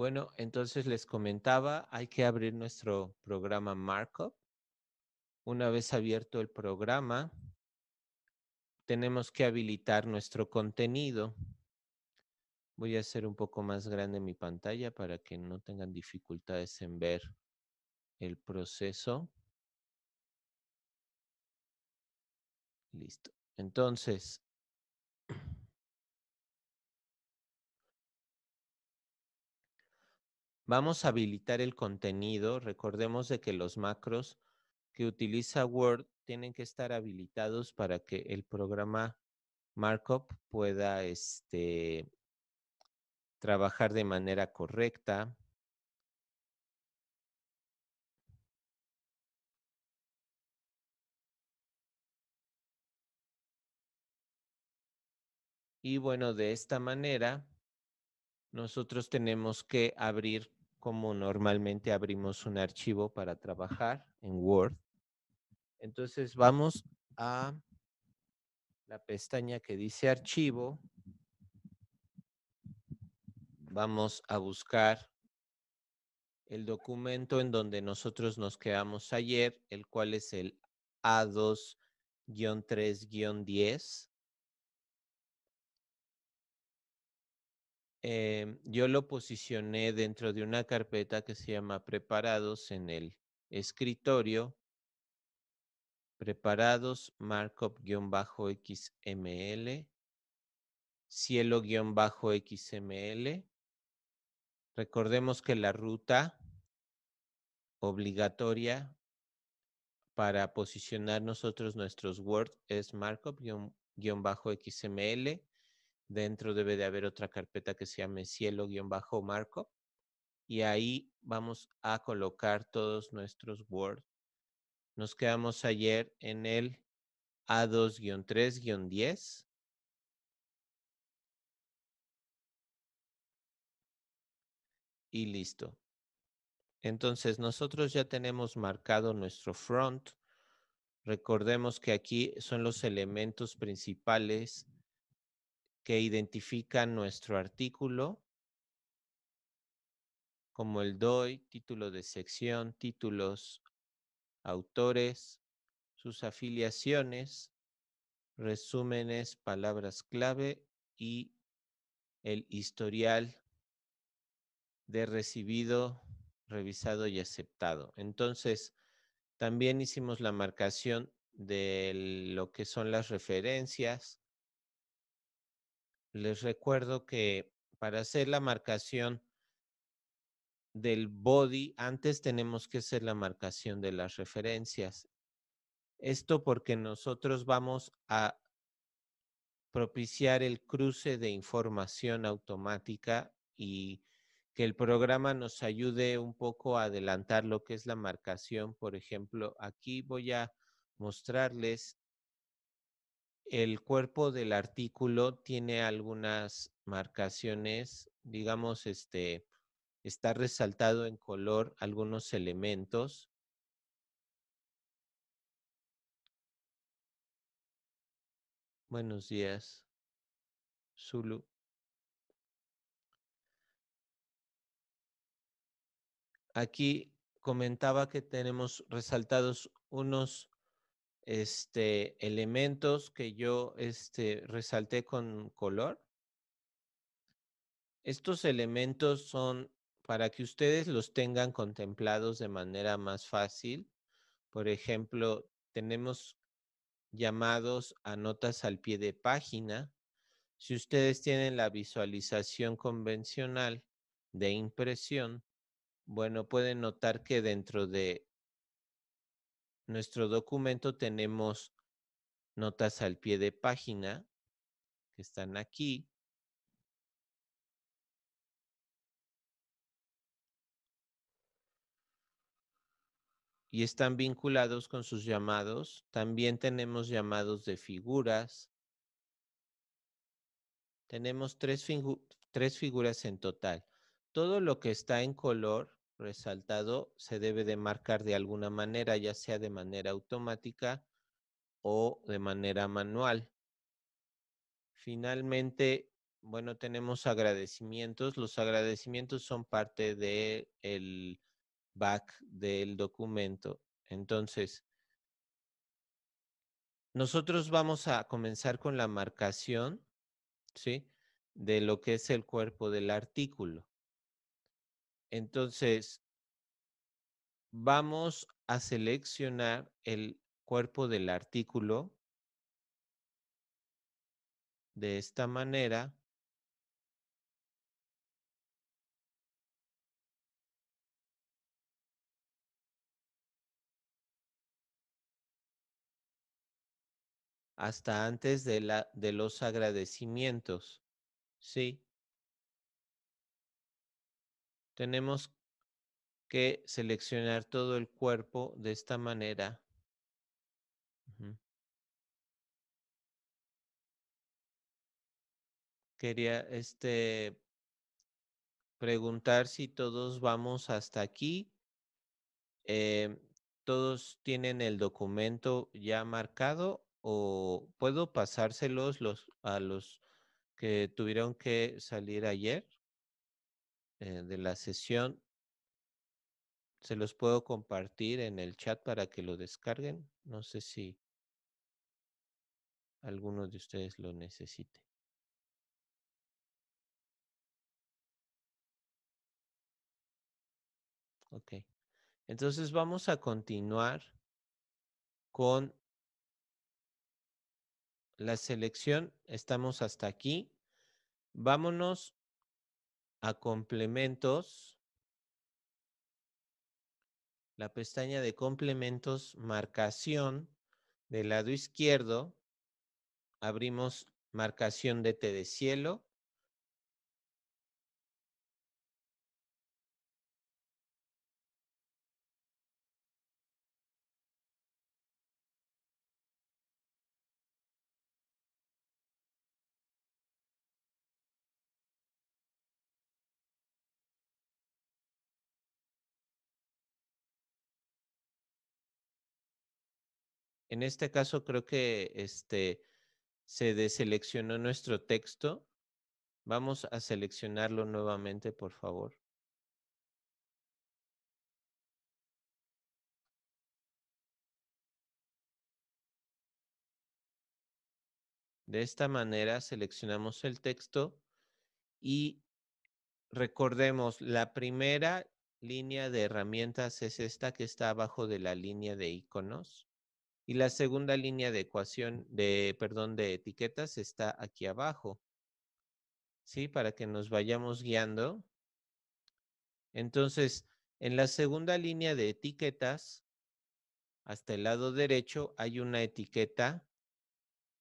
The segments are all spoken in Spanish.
Bueno, entonces les comentaba, hay que abrir nuestro programa Markup. Una vez abierto el programa, tenemos que habilitar nuestro contenido. Voy a hacer un poco más grande mi pantalla para que no tengan dificultades en ver el proceso. Listo. Entonces, Vamos a habilitar el contenido. Recordemos de que los macros que utiliza Word tienen que estar habilitados para que el programa Markup pueda este, trabajar de manera correcta. Y bueno, de esta manera, nosotros tenemos que abrir como normalmente abrimos un archivo para trabajar en Word. Entonces vamos a la pestaña que dice archivo. Vamos a buscar el documento en donde nosotros nos quedamos ayer, el cual es el A2-3-10. Em, yo lo posicioné dentro de una carpeta que se llama preparados en el escritorio, preparados markup-xml, cielo-xml. Recordemos que la ruta obligatoria para posicionar nosotros nuestros Word es markup-xml Dentro debe de haber otra carpeta que se llame cielo-marco y ahí vamos a colocar todos nuestros Word. Nos quedamos ayer en el A2-3-10. Y listo. Entonces, nosotros ya tenemos marcado nuestro front. Recordemos que aquí son los elementos principales que identifican nuestro artículo, como el DOI, título de sección, títulos, autores, sus afiliaciones, resúmenes, palabras clave y el historial de recibido, revisado y aceptado. Entonces, también hicimos la marcación de lo que son las referencias, les recuerdo que para hacer la marcación del body, antes tenemos que hacer la marcación de las referencias. Esto porque nosotros vamos a propiciar el cruce de información automática y que el programa nos ayude un poco a adelantar lo que es la marcación. Por ejemplo, aquí voy a mostrarles el cuerpo del artículo tiene algunas marcaciones, digamos, este, está resaltado en color algunos elementos. Buenos días, Zulu. Aquí comentaba que tenemos resaltados unos este, elementos que yo este, resalté con color. Estos elementos son para que ustedes los tengan contemplados de manera más fácil. Por ejemplo, tenemos llamados a notas al pie de página. Si ustedes tienen la visualización convencional de impresión, bueno, pueden notar que dentro de nuestro documento tenemos notas al pie de página que están aquí. Y están vinculados con sus llamados. También tenemos llamados de figuras. Tenemos tres, figuras en total. Todo lo que está en color resaltado se debe de marcar de alguna manera, ya sea de manera automática o de manera manual. Finalmente, bueno, tenemos agradecimientos. Los agradecimientos son parte del back del documento. Entonces, nosotros vamos a comenzar con la marcación, ¿sí? De lo que es el cuerpo del artículo. Entonces, vamos a seleccionar el cuerpo del artículo de esta manera. hasta antes de, la, de los agradecimientos. ¿Sí? Tenemos que seleccionar todo el cuerpo de esta manera. Quería este, preguntar si todos vamos hasta aquí. Eh, ¿Todos tienen el documento ya marcado o puedo pasárselos los, a los que tuvieron que salir ayer? Eh, de la sesión. Se los puedo compartir en el chat para que lo descarguen. No sé si alguno de ustedes lo necesite. Ok. Entonces vamos a continuar con la selección. Estamos hasta aquí. Vámonos a complementos, la pestaña de complementos, marcación del lado izquierdo, abrimos marcación de t de cielo, En este caso creo que este, se deseleccionó nuestro texto. Vamos a seleccionarlo nuevamente, por favor. De esta manera seleccionamos el texto y recordemos, la primera línea de herramientas es esta que está abajo de la línea de iconos. Y la segunda línea de ecuación, de, perdón, de etiquetas está aquí abajo. ¿Sí? Para que nos vayamos guiando. Entonces, en la segunda línea de etiquetas, hasta el lado derecho, hay una etiqueta.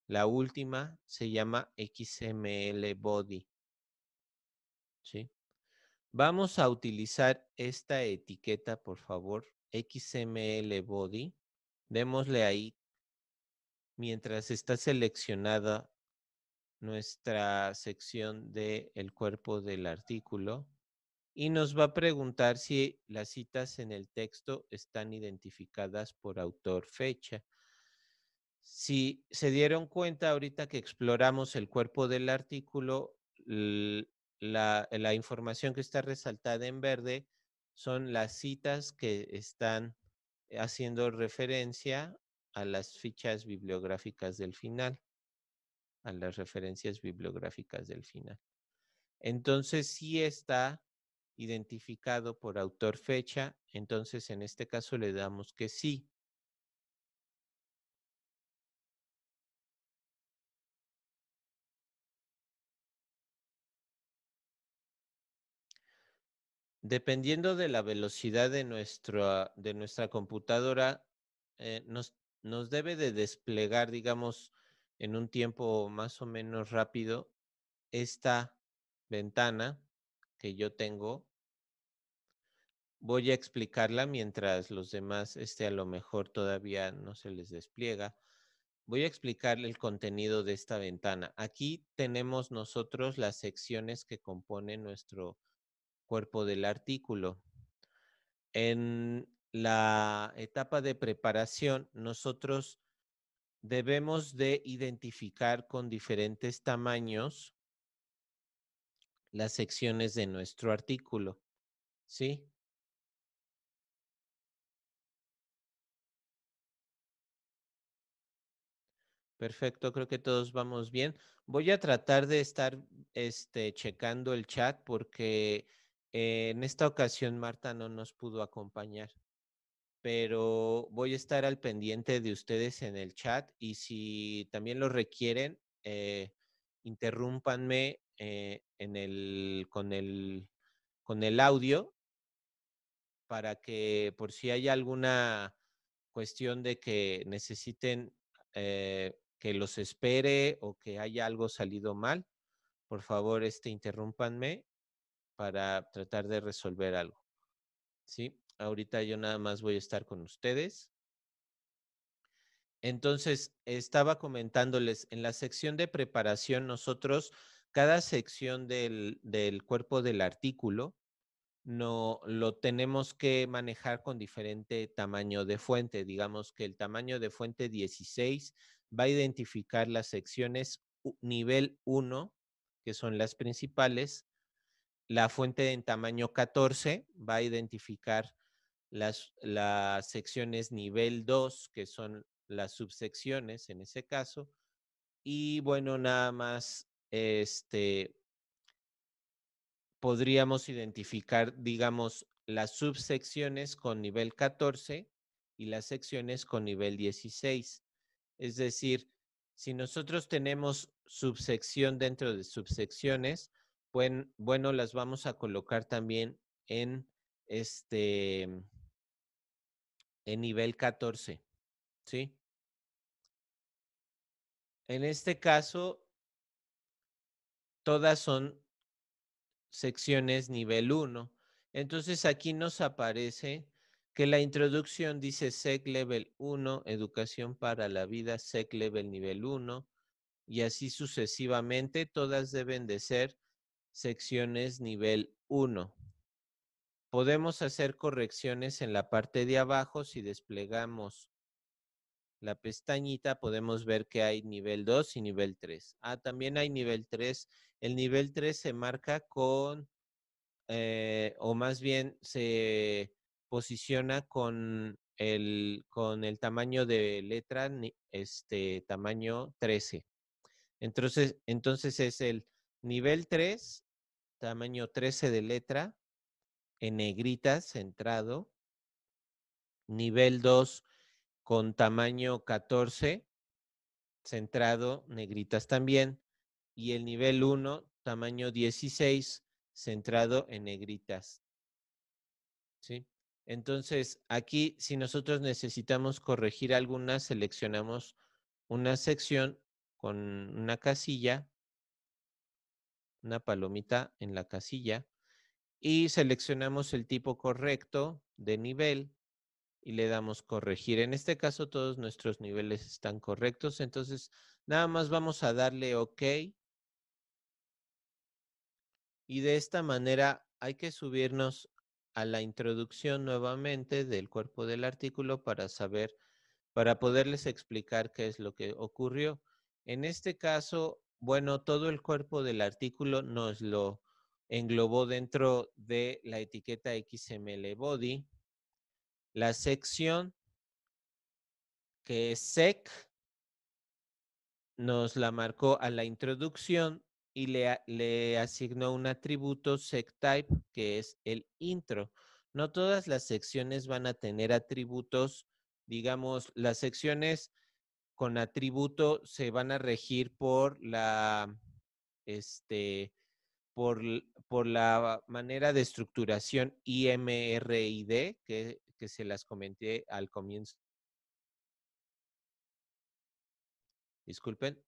La última se llama XML Body. ¿Sí? Vamos a utilizar esta etiqueta, por favor, XML Body démosle ahí mientras está seleccionada nuestra sección de el cuerpo del artículo y nos va a preguntar si las citas en el texto están identificadas por autor fecha. Si se dieron cuenta ahorita que exploramos el cuerpo del artículo, la información que está resaltada en verde son las citas que están eh, haciendo referencia a las fichas bibliográficas del final, a las referencias bibliográficas del final. Entonces, si está identificado por autor fecha, entonces en este caso le damos que sí. Dependiendo de la velocidad de nuestra, computadora, eh, nos, debe de desplegar, digamos, en un tiempo más o menos rápido esta ventana que yo tengo. Voy a explicarla mientras los demás, este a lo mejor todavía no se les despliega. Voy a explicar el contenido de esta ventana. Aquí tenemos nosotros las secciones que componen nuestro cuerpo del artículo. En la etapa de preparación, nosotros debemos de identificar con diferentes tamaños las secciones de nuestro artículo. ¿Sí? Perfecto, creo que todos vamos bien. Voy a tratar de estar este, checando el chat porque en esta ocasión Marta no nos pudo acompañar, pero voy a estar al pendiente de ustedes en el chat y si también lo requieren, eh, interrúmpanme eh, en el, con, el, con el audio para que por si hay alguna cuestión de que necesiten eh, que los espere o que haya algo salido mal, por favor, este, interrúmpanme para tratar de resolver algo. ¿Sí? Ahorita yo nada más voy a estar con ustedes. Entonces, estaba comentándoles, en la sección de preparación, nosotros, cada sección del, del cuerpo del artículo, no lo tenemos que manejar con diferente tamaño de fuente. Digamos que el tamaño de fuente 16 va a identificar las secciones nivel 1, que son las principales, la fuente en tamaño 14 va a identificar las, secciones nivel 2, que son las subsecciones en ese caso. Y bueno, nada más este, podríamos identificar, digamos, las subsecciones con nivel 14 y las secciones con nivel 16. Es decir, si nosotros tenemos subsección dentro de subsecciones, bueno, las vamos a colocar también en este en nivel 14, ¿sí? En este caso, todas son secciones nivel 1. Entonces aquí nos aparece que la introducción dice SEC Level 1, Educación para la Vida, SEC Level Nivel 1, y así sucesivamente. Todas deben de ser secciones nivel 1. Podemos hacer correcciones en la parte de abajo. Si desplegamos la pestañita, podemos ver que hay nivel 2 y nivel 3. Ah, también hay nivel 3. El nivel 3 se marca con, eh, o más bien se posiciona con el, con el tamaño de letra, este tamaño 13. Entonces, entonces es el nivel 3 tamaño 13 de letra, en negritas centrado. Nivel 2 con tamaño 14, centrado, negritas también. Y el nivel 1, tamaño 16, centrado en negritas. ¿Sí? Entonces, aquí, si nosotros necesitamos corregir algunas, seleccionamos una sección con una casilla una palomita en la casilla y seleccionamos el tipo correcto de nivel y le damos corregir. En este caso todos nuestros niveles están correctos, entonces nada más vamos a darle OK. Y de esta manera hay que subirnos a la introducción nuevamente del cuerpo del artículo para saber, para poderles explicar qué es lo que ocurrió. En este caso, bueno, todo el cuerpo del artículo nos lo englobó dentro de la etiqueta XML Body. La sección que es SEC nos la marcó a la introducción y le, le asignó un atributo sec type que es el intro. No todas las secciones van a tener atributos, digamos, las secciones con atributo se van a regir por la, este, por, por la manera de estructuración IMRID que, se las comenté al comienzo. Disculpen,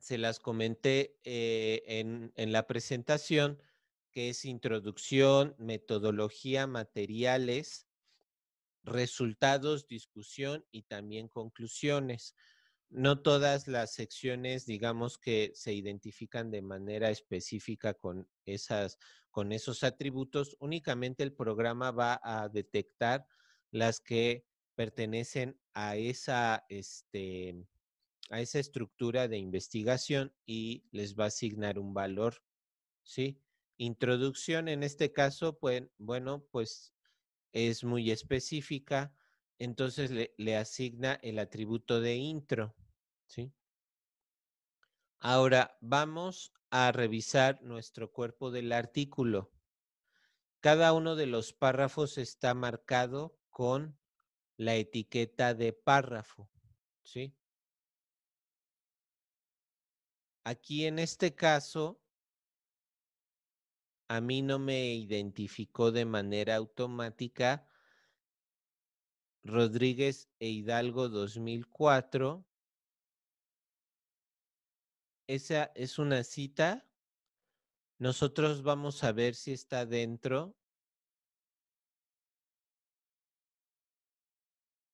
se las comenté eh, en la presentación, que es introducción, metodología, materiales, resultados, discusión y también conclusiones. No todas las secciones, digamos que se identifican de manera específica con, esas, con esos atributos, únicamente el programa va a detectar las que pertenecen a esa, este, a esa estructura de investigación y les va a asignar un valor, ¿sí? Introducción, en este caso, pues, bueno, pues es muy específica, entonces le, asigna el atributo de intro. ¿sí? Ahora vamos a revisar nuestro cuerpo del artículo. Cada uno de los párrafos está marcado con la etiqueta de párrafo, ¿sí? Aquí en este caso a mí no me identificó de manera automática Rodríguez e Hidalgo 2004. Esa es una cita. Nosotros vamos a ver si está dentro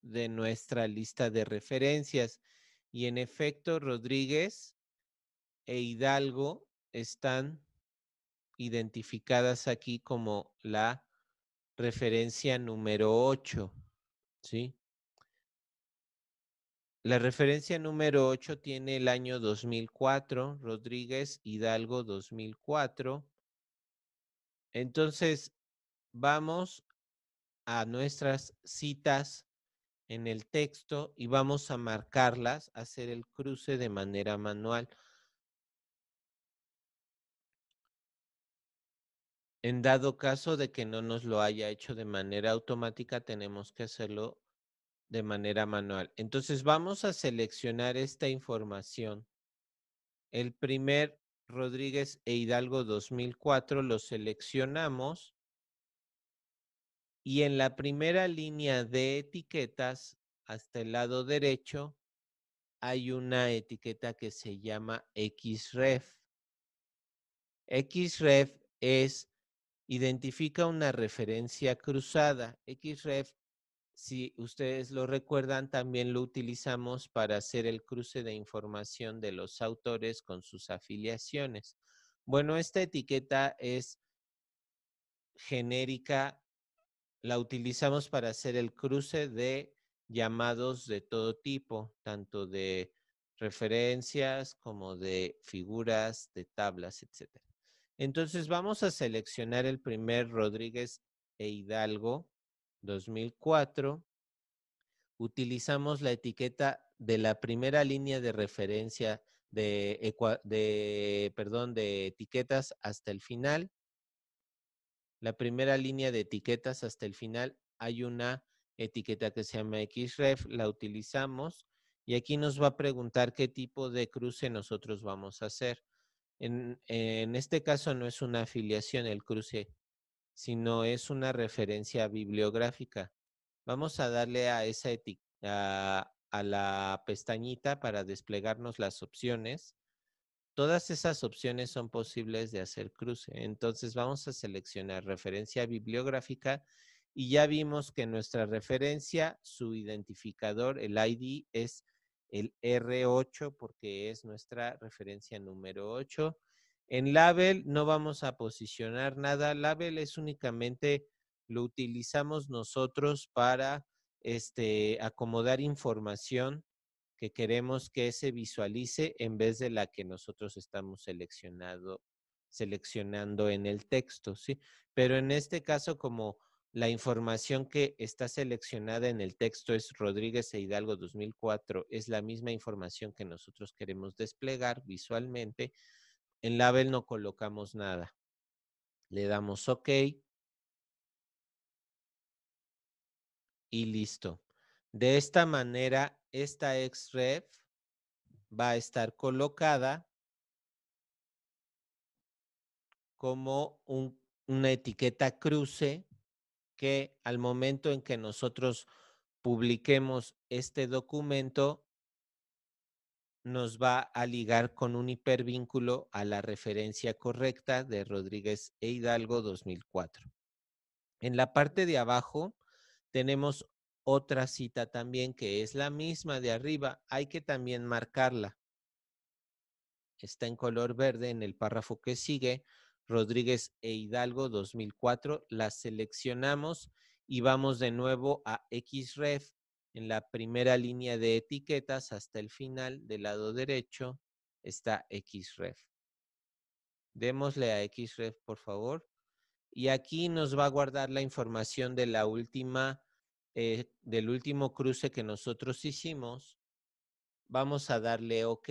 de nuestra lista de referencias. Y en efecto, Rodríguez e Hidalgo están identificadas aquí como la referencia número 8, ¿sí? La referencia número 8 tiene el año 2004, Rodríguez Hidalgo 2004. Entonces, vamos a nuestras citas en el texto y vamos a marcarlas, hacer el cruce de manera manual. En dado caso de que no nos lo haya hecho de manera automática, tenemos que hacerlo de manera manual. Entonces vamos a seleccionar esta información. El primer Rodríguez e Hidalgo 2004 lo seleccionamos y en la primera línea de etiquetas, hasta el lado derecho, hay una etiqueta que se llama XREF. XREF es identifica una referencia cruzada. XREF, si ustedes lo recuerdan, también lo utilizamos para hacer el cruce de información de los autores con sus afiliaciones. Bueno, esta etiqueta es genérica, la utilizamos para hacer el cruce de llamados de todo tipo, tanto de referencias como de figuras, de tablas, etcétera. Entonces vamos a seleccionar el primer Rodríguez e Hidalgo 2004. Utilizamos la etiqueta de la primera línea de referencia de, de etiquetas hasta el final. La primera línea de etiquetas hasta el final hay una etiqueta que se llama XREF, la utilizamos y aquí nos va a preguntar qué tipo de cruce nosotros vamos a hacer. En, este caso no es una afiliación el cruce, sino es una referencia bibliográfica. Vamos a darle a esa a la pestañita para desplegarnos las opciones. Todas esas opciones son posibles de hacer cruce. Entonces vamos a seleccionar referencia bibliográfica y ya vimos que nuestra referencia, su identificador, el ID, es el R8 porque es nuestra referencia número 8. En label no vamos a posicionar nada. Label es únicamente lo utilizamos nosotros para este, acomodar información que queremos que se visualice en vez de la que nosotros estamos seleccionado, seleccionando en el texto, ¿sí? Pero en este caso, como la información que está seleccionada en el texto es Rodríguez e Hidalgo 2004. Es la misma información que nosotros queremos desplegar visualmente. En Label no colocamos nada. Le damos OK. Y listo. De esta manera, esta XREF va a estar colocada como una etiqueta cruce que al momento en que nosotros publiquemos este documento, nos va a ligar con un hipervínculo a la referencia correcta de Rodríguez e Hidalgo 2004. En la parte de abajo tenemos otra cita también que es la misma de arriba, hay que también marcarla. Está en color verde en el párrafo que sigue Rodríguez e Hidalgo 2004. La seleccionamos y vamos de nuevo a XREF en la primera línea de etiquetas hasta el final del lado derecho está XREF. Démosle a XREF, por favor. Y aquí nos va a guardar la información de la última, eh, del último cruce que nosotros hicimos. Vamos a darle OK,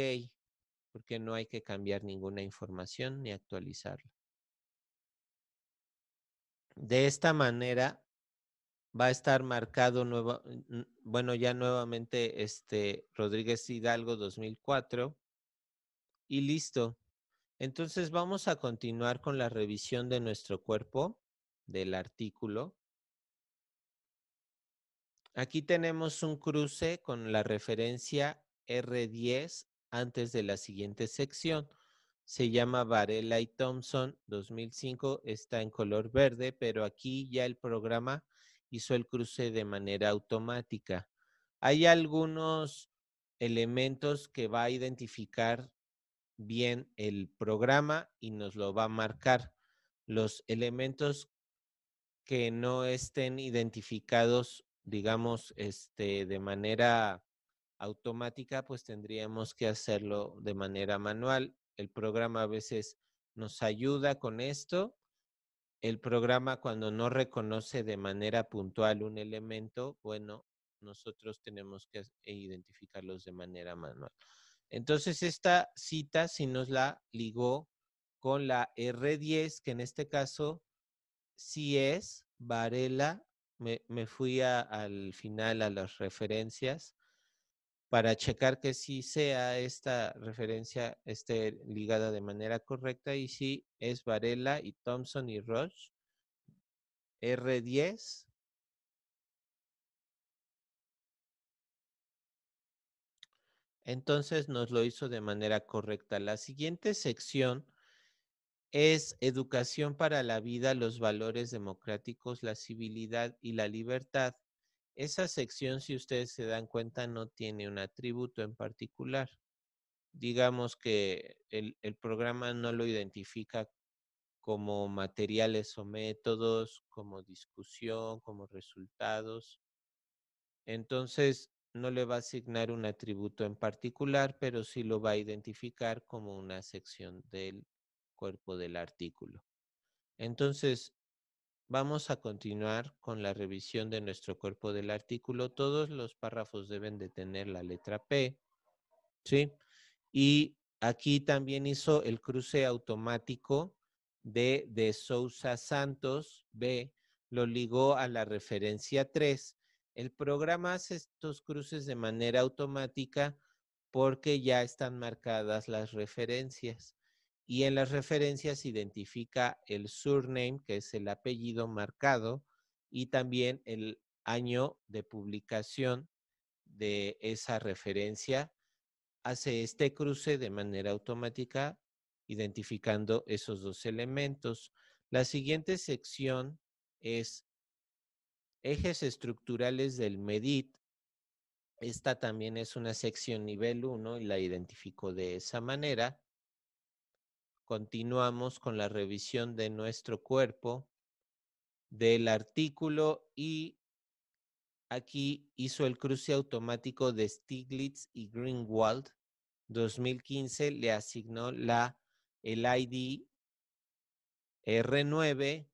porque no hay que cambiar ninguna información ni actualizarla. De esta manera va a estar marcado nuevo, bueno, ya nuevamente este Rodríguez Hidalgo 2004 y listo. Entonces vamos a continuar con la revisión de nuestro cuerpo del artículo. Aquí tenemos un cruce con la referencia R10 antes de la siguiente sección se llama Varela y Thompson 2005, está en color verde, pero aquí ya el programa hizo el cruce de manera automática. Hay algunos elementos que va a identificar bien el programa y nos lo va a marcar. Los elementos que no estén identificados, digamos, este, de manera automática, pues tendríamos que hacerlo de manera manual el programa a veces nos ayuda con esto. El programa cuando no reconoce de manera puntual un elemento, bueno, nosotros tenemos que e identificarlos de manera manual. Entonces, esta cita sí nos la ligó con la R10, que en este caso sí es Varela. Me, fui al final a las referencias para checar que sí sea esta referencia esté ligada de manera correcta y si es Varela y Thompson y Roche. R10. Entonces nos lo hizo de manera correcta. La siguiente sección es Educación para la Vida, los valores democráticos, la civilidad y la libertad. Esa sección, si ustedes se dan cuenta, no tiene un atributo en particular. Digamos que el, programa no lo identifica como materiales o métodos, como discusión, como resultados. Entonces, no le va a asignar un atributo en particular, pero sí lo va a identificar como una sección del cuerpo del artículo. Entonces, Vamos a continuar con la revisión de nuestro cuerpo del artículo. Todos los párrafos deben de tener la letra P, ¿sí? Y aquí también hizo el cruce automático de, de Sousa Santos, B, lo ligó a la referencia 3. El programa hace estos cruces de manera automática porque ya están marcadas las referencias y en las referencias identifica el surname, que es el apellido marcado, y también el año de publicación de esa referencia. Hace este cruce de manera automática identificando esos dos elementos. La siguiente sección es ejes estructurales del MEDIT. Esta también es una sección nivel 1 y la identifico de esa manera continuamos con la revisión de nuestro cuerpo, del artículo y aquí hizo el cruce automático de Stiglitz y Greenwald. 2015 le asignó la, el ID R9,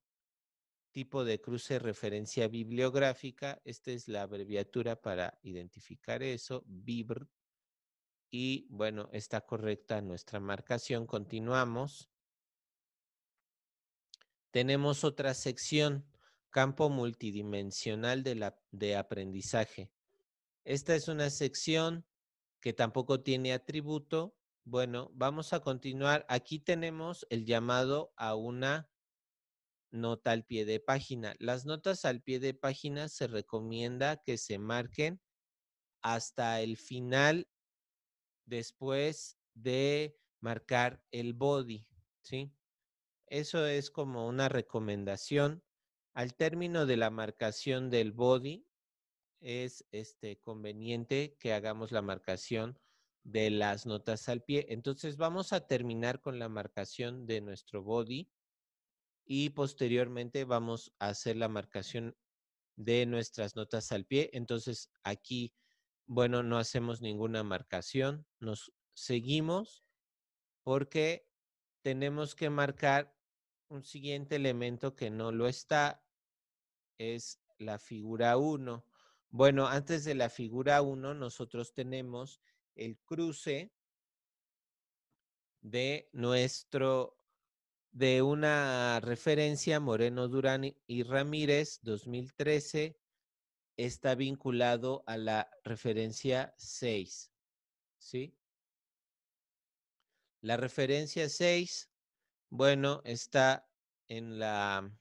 tipo de cruce referencia bibliográfica. Esta es la abreviatura para identificar eso, BIBR y bueno, está correcta nuestra marcación. Continuamos. Tenemos otra sección, campo multidimensional de, la, de aprendizaje. Esta es una sección que tampoco tiene atributo. Bueno, vamos a continuar. Aquí tenemos el llamado a una nota al pie de página. Las notas al pie de página se recomienda que se marquen hasta el final después de marcar el body, ¿sí? Eso es como una recomendación. Al término de la marcación del body, es este, conveniente que hagamos la marcación de las notas al pie. Entonces vamos a terminar con la marcación de nuestro body y posteriormente vamos a hacer la marcación de nuestras notas al pie. Entonces aquí bueno, no hacemos ninguna marcación, nos seguimos porque tenemos que marcar un siguiente elemento que no lo está, es la figura 1. Bueno, antes de la figura 1 nosotros tenemos el cruce de nuestro, de una referencia Moreno Durán y Ramírez 2013 está vinculado a la referencia 6. ¿Sí? La referencia 6, bueno, está en la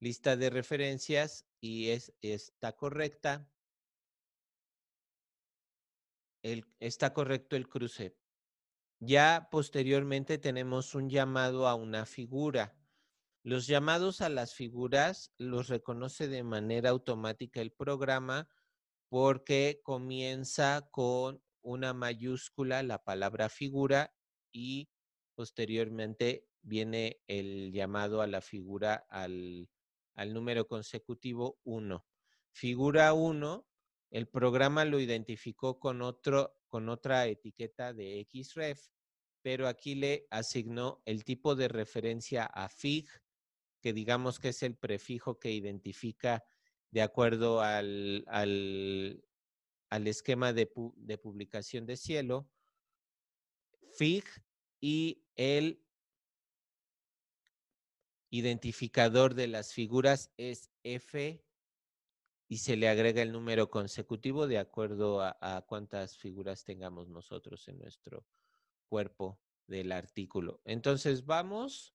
lista de referencias y es, está correcta. está correcto el cruce. Ya posteriormente tenemos un llamado a una figura. Los llamados a las figuras los reconoce de manera automática el programa porque comienza con una mayúscula la palabra figura y posteriormente viene el llamado a la figura al, número consecutivo 1. Figura 1, el programa lo identificó con, otro, con otra etiqueta de XREF, pero aquí le asignó el tipo de referencia a FIG que digamos que es el prefijo que identifica de acuerdo al, esquema de, publicación de cielo, FIG y el identificador de las figuras es F y se le agrega el número consecutivo de acuerdo a cuántas figuras tengamos nosotros en nuestro cuerpo del artículo. Entonces vamos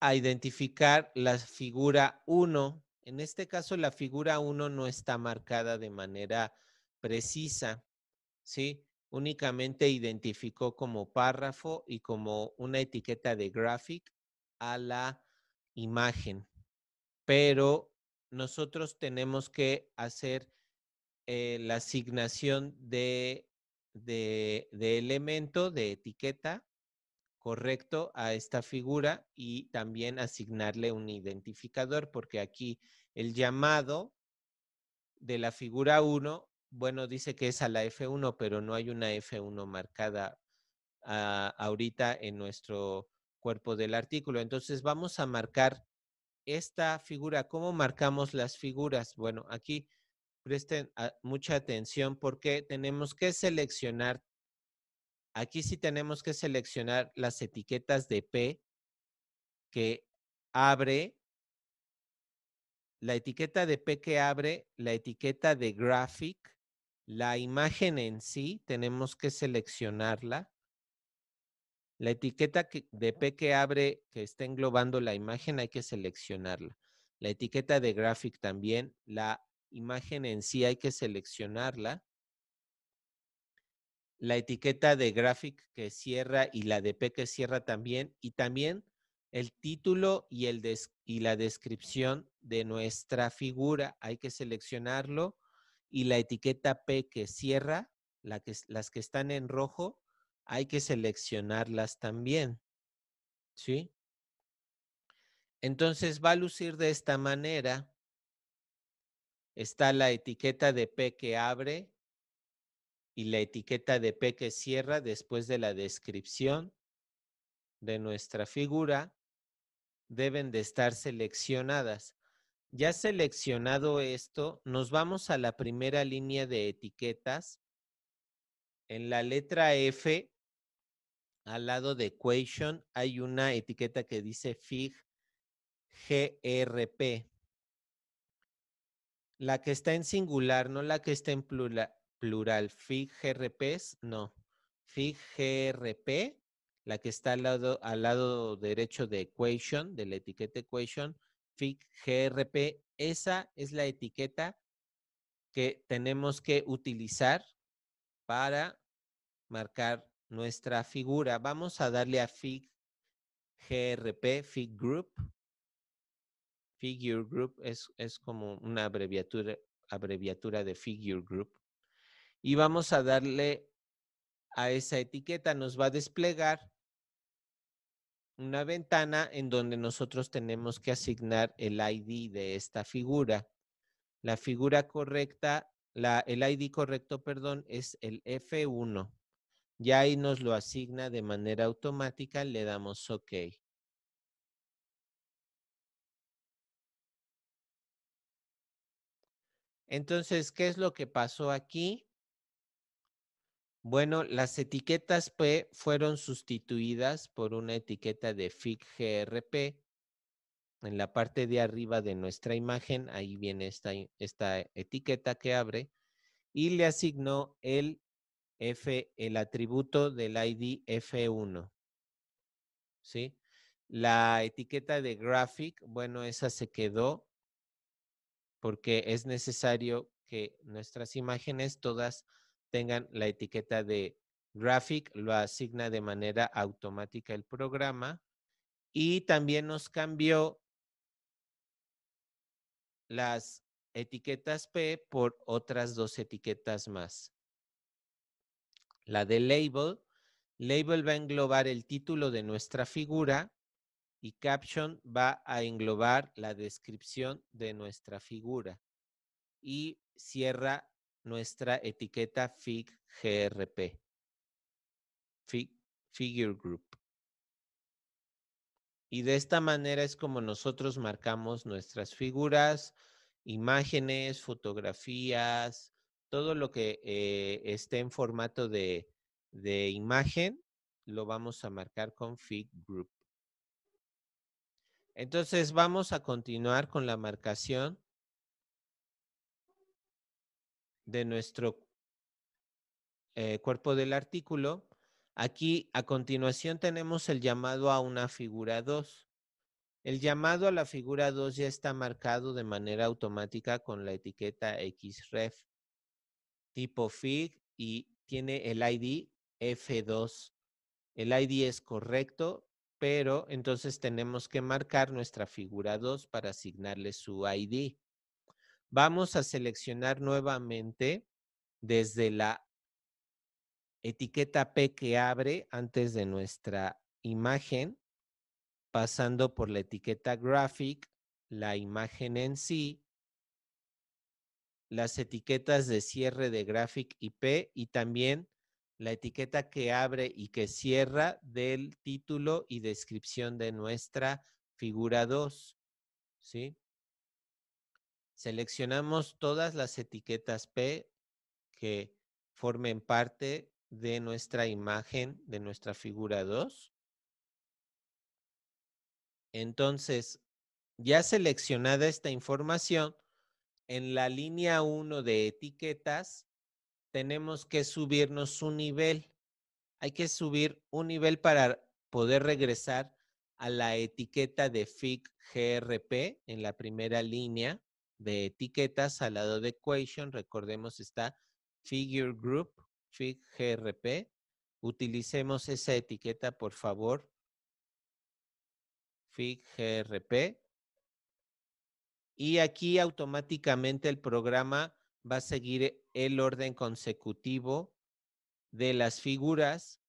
a identificar la figura 1. En este caso, la figura 1 no está marcada de manera precisa, ¿sí? Únicamente identificó como párrafo y como una etiqueta de graphic a la imagen. Pero nosotros tenemos que hacer eh, la asignación de, de, de elemento, de etiqueta, correcto a esta figura y también asignarle un identificador, porque aquí el llamado de la figura 1, bueno, dice que es a la F1, pero no hay una F1 marcada ah, ahorita en nuestro cuerpo del artículo. Entonces vamos a marcar esta figura. ¿Cómo marcamos las figuras? Bueno, aquí presten mucha atención porque tenemos que seleccionar Aquí sí tenemos que seleccionar las etiquetas de P que abre, la etiqueta de P que abre, la etiqueta de graphic, la imagen en sí, tenemos que seleccionarla. La etiqueta de P que abre, que está englobando la imagen, hay que seleccionarla. La etiqueta de graphic también, la imagen en sí hay que seleccionarla la etiqueta de graphic que cierra y la de P que cierra también, y también el título y, el y la descripción de nuestra figura. Hay que seleccionarlo y la etiqueta P que cierra, las que están en rojo, hay que seleccionarlas también. ¿Sí? Entonces va a lucir de esta manera. Está la etiqueta de P que abre, y la etiqueta de P que cierra después de la descripción de nuestra figura deben de estar seleccionadas. Ya seleccionado esto, nos vamos a la primera línea de etiquetas. En la letra F, al lado de Equation, hay una etiqueta que dice FIG GRP. La que está en singular, no la que está en plural, plural, FIGRPs, no, FIGRP, la que está al lado, al lado derecho de equation, de la etiqueta equation, FIGRP, esa es la etiqueta que tenemos que utilizar para marcar nuestra figura. Vamos a darle a FIG GRP, FIG Group. Figure Group es, es como una abreviatura, abreviatura de Figure Group y vamos a darle a esa etiqueta. Nos va a desplegar una ventana en donde nosotros tenemos que asignar el ID de esta figura. La figura correcta, la, el ID correcto, perdón, es el F1. Ya ahí nos lo asigna de manera automática, le damos OK. Entonces, ¿qué es lo que pasó aquí? Bueno, las etiquetas P fueron sustituidas por una etiqueta de FIG-GRP. En la parte de arriba de nuestra imagen, ahí viene esta, esta etiqueta que abre y le asignó el, F, el atributo del ID F1. ¿Sí? La etiqueta de graphic, bueno, esa se quedó porque es necesario que nuestras imágenes todas tengan la etiqueta de graphic, lo asigna de manera automática el programa. Y también nos cambió las etiquetas P por otras dos etiquetas más. La de label. Label va a englobar el título de nuestra figura y caption va a englobar la descripción de nuestra figura y cierra nuestra etiqueta FIG-GRP, FIG, Figure Group. Y de esta manera es como nosotros marcamos nuestras figuras, imágenes, fotografías, todo lo que eh, esté en formato de, de imagen, lo vamos a marcar con FIG Group. Entonces vamos a continuar con la marcación de nuestro eh, cuerpo del artículo, aquí a continuación tenemos el llamado a una figura 2. El llamado a la figura 2 ya está marcado de manera automática con la etiqueta XREF tipo FIG y tiene el ID F2. El ID es correcto, pero entonces tenemos que marcar nuestra figura 2 para asignarle su ID. Vamos a seleccionar nuevamente desde la etiqueta P que abre antes de nuestra imagen, pasando por la etiqueta graphic, la imagen en sí, las etiquetas de cierre de graphic y P y también la etiqueta que abre y que cierra del título y descripción de nuestra figura 2. ¿Sí? Seleccionamos todas las etiquetas P que formen parte de nuestra imagen, de nuestra figura 2. Entonces, ya seleccionada esta información, en la línea 1 de etiquetas, tenemos que subirnos un nivel. Hay que subir un nivel para poder regresar a la etiqueta de FIG GRP en la primera línea de etiquetas al lado de equation, recordemos está figure group, GRP. Utilicemos esa etiqueta, por favor. GRP. Y aquí automáticamente el programa va a seguir el orden consecutivo de las figuras.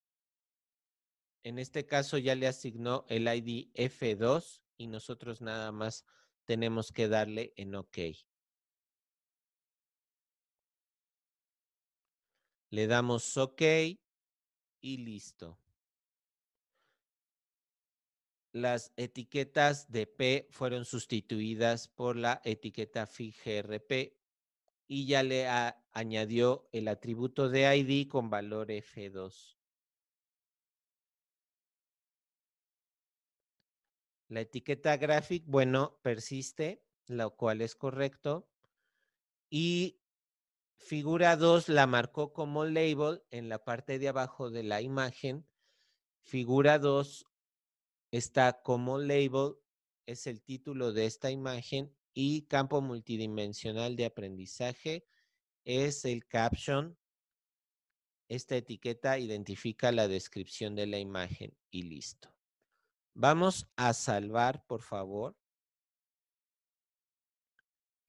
En este caso ya le asignó el ID F2 y nosotros nada más tenemos que darle en OK. Le damos OK y listo. Las etiquetas de P fueron sustituidas por la etiqueta FIGRP y ya le añadió el atributo de ID con valor F2. La etiqueta graphic, bueno, persiste, lo cual es correcto. Y figura 2 la marcó como label en la parte de abajo de la imagen. Figura 2 está como label, es el título de esta imagen y campo multidimensional de aprendizaje es el caption. Esta etiqueta identifica la descripción de la imagen y listo. Vamos a salvar, por favor.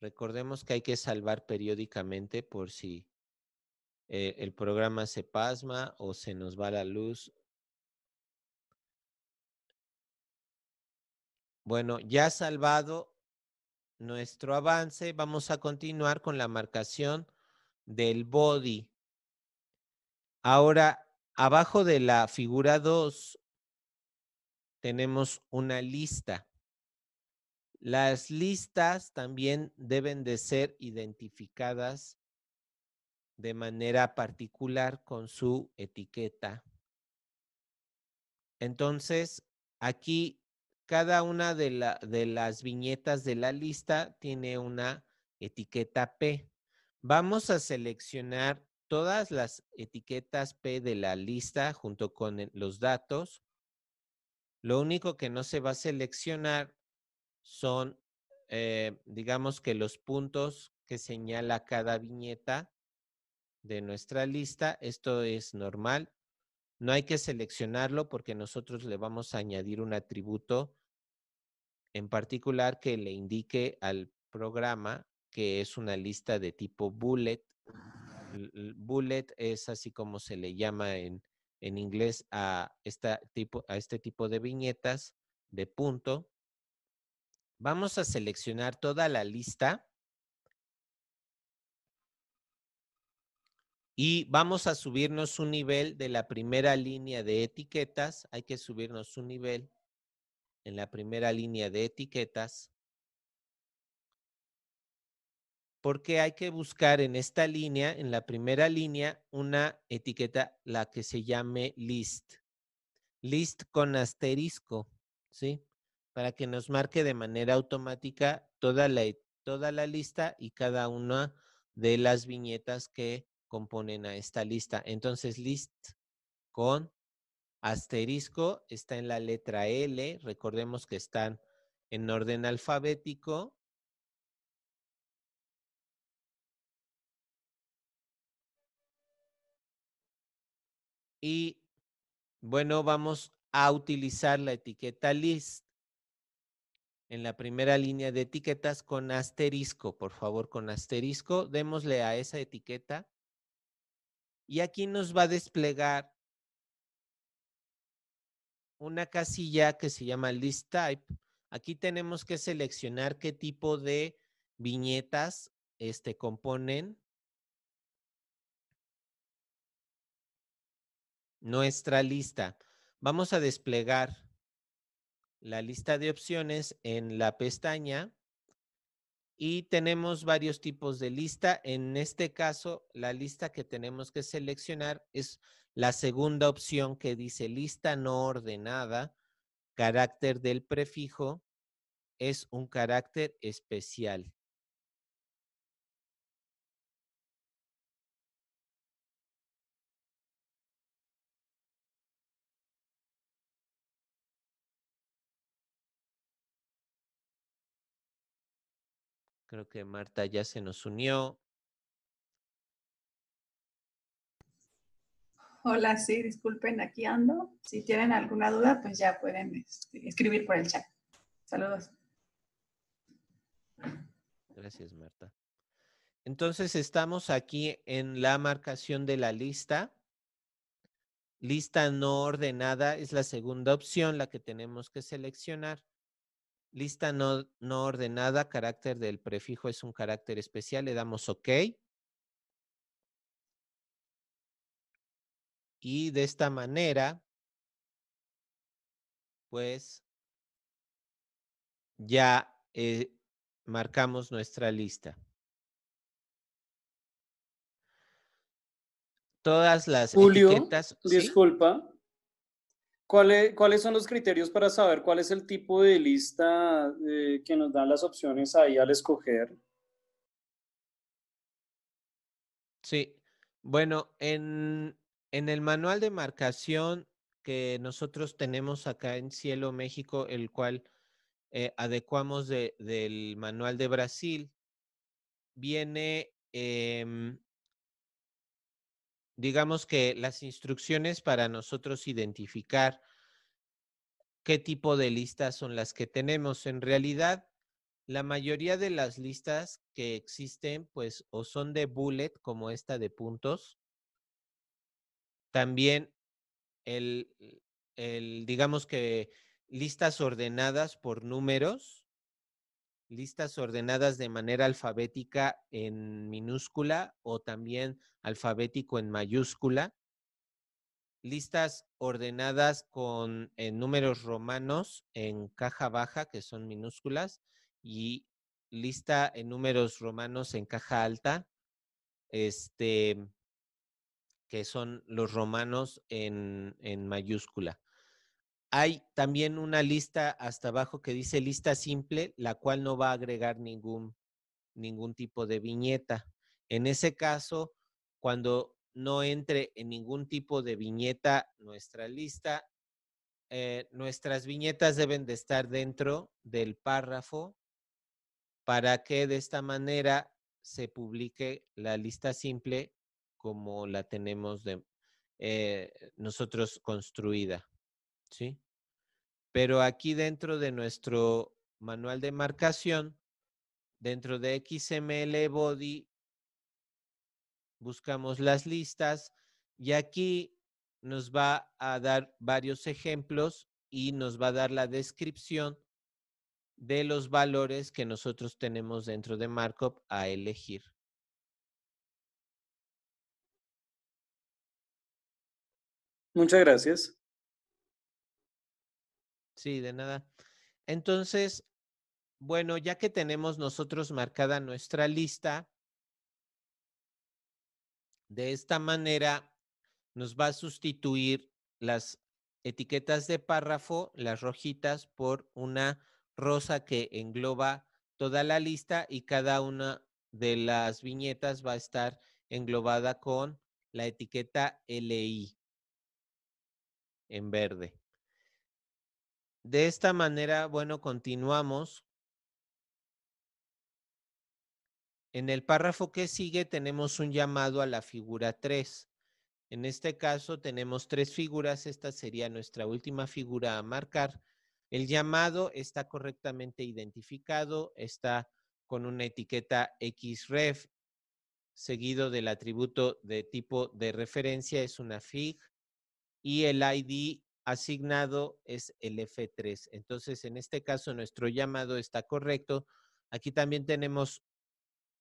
Recordemos que hay que salvar periódicamente por si eh, el programa se pasma o se nos va la luz. Bueno, ya salvado nuestro avance, vamos a continuar con la marcación del body. Ahora, abajo de la figura 2, tenemos una lista. Las listas también deben de ser identificadas de manera particular con su etiqueta. Entonces, aquí cada una de, de las viñetas de la lista tiene una etiqueta P. Vamos a seleccionar todas las etiquetas P de la lista junto con eh, los datos lo único que no se va a seleccionar son, eh, digamos que los puntos que señala cada viñeta de nuestra lista. Esto es normal. No hay que seleccionarlo porque nosotros le vamos a añadir un atributo en particular que le indique al programa que es una lista de tipo bullet. Bullet es así como se le llama en, en inglés a, tipo, a este tipo de viñetas de punto. Vamos a seleccionar toda la lista y vamos a subirnos un nivel de la primera línea de etiquetas. Hay que subirnos un nivel en la primera línea de etiquetas porque hay que buscar en esta línea, en la primera línea, una etiqueta, la que se llame list. List con asterisco, ¿sí? Para que nos marque de manera automática toda la, e, toda la lista y cada una de las viñetas que componen a esta lista. Entonces, list con asterisco está en la letra L. Recordemos que están en orden alfabético Y bueno, vamos a utilizar la etiqueta list en la primera línea de etiquetas con asterisco, por favor, con asterisco. Démosle a esa etiqueta. Y aquí nos va a desplegar una casilla que se llama list type. Aquí tenemos que seleccionar qué tipo de viñetas este, componen nuestra lista. Vamos a desplegar la lista de opciones en la pestaña y tenemos varios tipos de lista. En este caso, la lista que tenemos que seleccionar es la segunda opción que dice lista no ordenada, carácter del prefijo es un carácter especial. Creo que Marta ya se nos unió. Hola, sí, disculpen, aquí ando. Si tienen alguna duda, pues ya pueden este, escribir por el chat. Saludos. Gracias, Marta. Entonces estamos aquí en la marcación de la lista. Lista no ordenada es la segunda opción, la que tenemos que seleccionar. Lista no, no ordenada, carácter del prefijo es un carácter especial, le damos OK. Y de esta manera, pues ya eh, marcamos nuestra lista. Todas las etiquetas. Disculpa, ¿Cuáles, son los criterios para saber cuál es el tipo de lista eh, que nos dan las opciones ahí al escoger? Sí, bueno, en, en el manual de marcación que nosotros tenemos acá en Cielo México, el cual eh, adecuamos del manual de Brasil, viene em, digamos que las instrucciones para nosotros identificar qué tipo de listas son las que tenemos. En realidad, la mayoría de las listas que existen, pues, o son de bullet, como esta de puntos. También, el digamos que listas ordenadas por números listas ordenadas de manera alfabética en minúscula o también alfabético en mayúscula, listas ordenadas con eh, números romanos en caja baja, que son minúsculas, y lista en números romanos en caja alta, este, que son los romanos en mayúscula. Hay también una lista hasta abajo que dice lista simple, la cual no va a agregar ningún, ningún tipo de viñeta. En ese caso, cuando no entre en ningún tipo de viñeta nuestra lista, eh, nuestras viñetas deben de estar dentro del párrafo para que de esta manera se publique la lista simple como la tenemos eh, nosotros construida. ¿sí? Pero aquí dentro de nuestro manual de marcación, dentro de XML Body, buscamos las listas y aquí nos va a dar varios ejemplos y nos va a dar la descripción de los valores que nosotros tenemos dentro de markup a elegir. Muchas gracias. Sí, de nada. Entonces, bueno, ya que tenemos nosotros marcada nuestra lista, de esta manera nos va a sustituir las etiquetas de párrafo, las rojitas, por una rosa que engloba toda la lista y cada una de las viñetas va a estar englobada con la etiqueta LI en verde. De esta manera, bueno, continuamos. En el párrafo que sigue tenemos un llamado a la figura 3. En este caso tenemos tres figuras. Esta sería nuestra última figura a marcar. El llamado está correctamente identificado, está con una etiqueta XREF seguido del atributo de tipo de referencia, es una FIG, y el ID asignado es el F3. Entonces, en este caso, nuestro llamado está correcto. Aquí también tenemos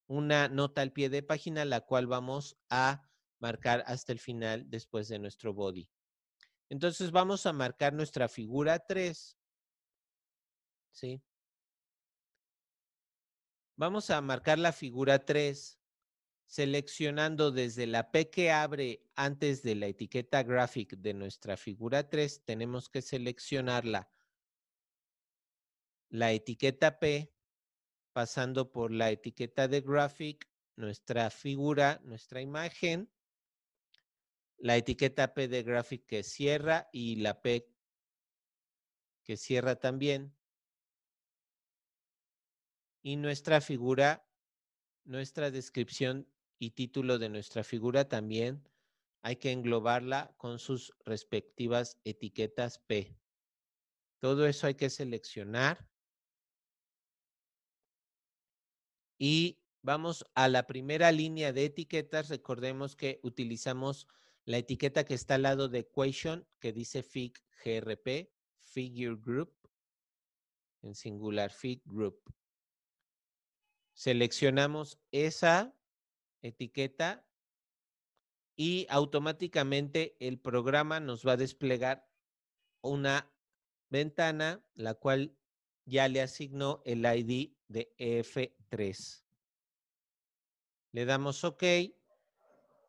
una nota al pie de página, la cual vamos a marcar hasta el final después de nuestro body. Entonces, vamos a marcar nuestra figura 3. ¿Sí? Vamos a marcar la figura 3 seleccionando desde la P que abre antes de la etiqueta graphic de nuestra figura 3, tenemos que seleccionarla la etiqueta P, pasando por la etiqueta de graphic, nuestra figura, nuestra imagen, la etiqueta P de graphic que cierra y la P que cierra también. Y nuestra figura, nuestra descripción y título de nuestra figura también hay que englobarla con sus respectivas etiquetas P. Todo eso hay que seleccionar. Y vamos a la primera línea de etiquetas. Recordemos que utilizamos la etiqueta que está al lado de Equation, que dice FIG GRP, Figure Group, en singular FIG Group. Seleccionamos esa etiqueta y automáticamente el programa nos va a desplegar una ventana la cual ya le asignó el ID de F3. Le damos OK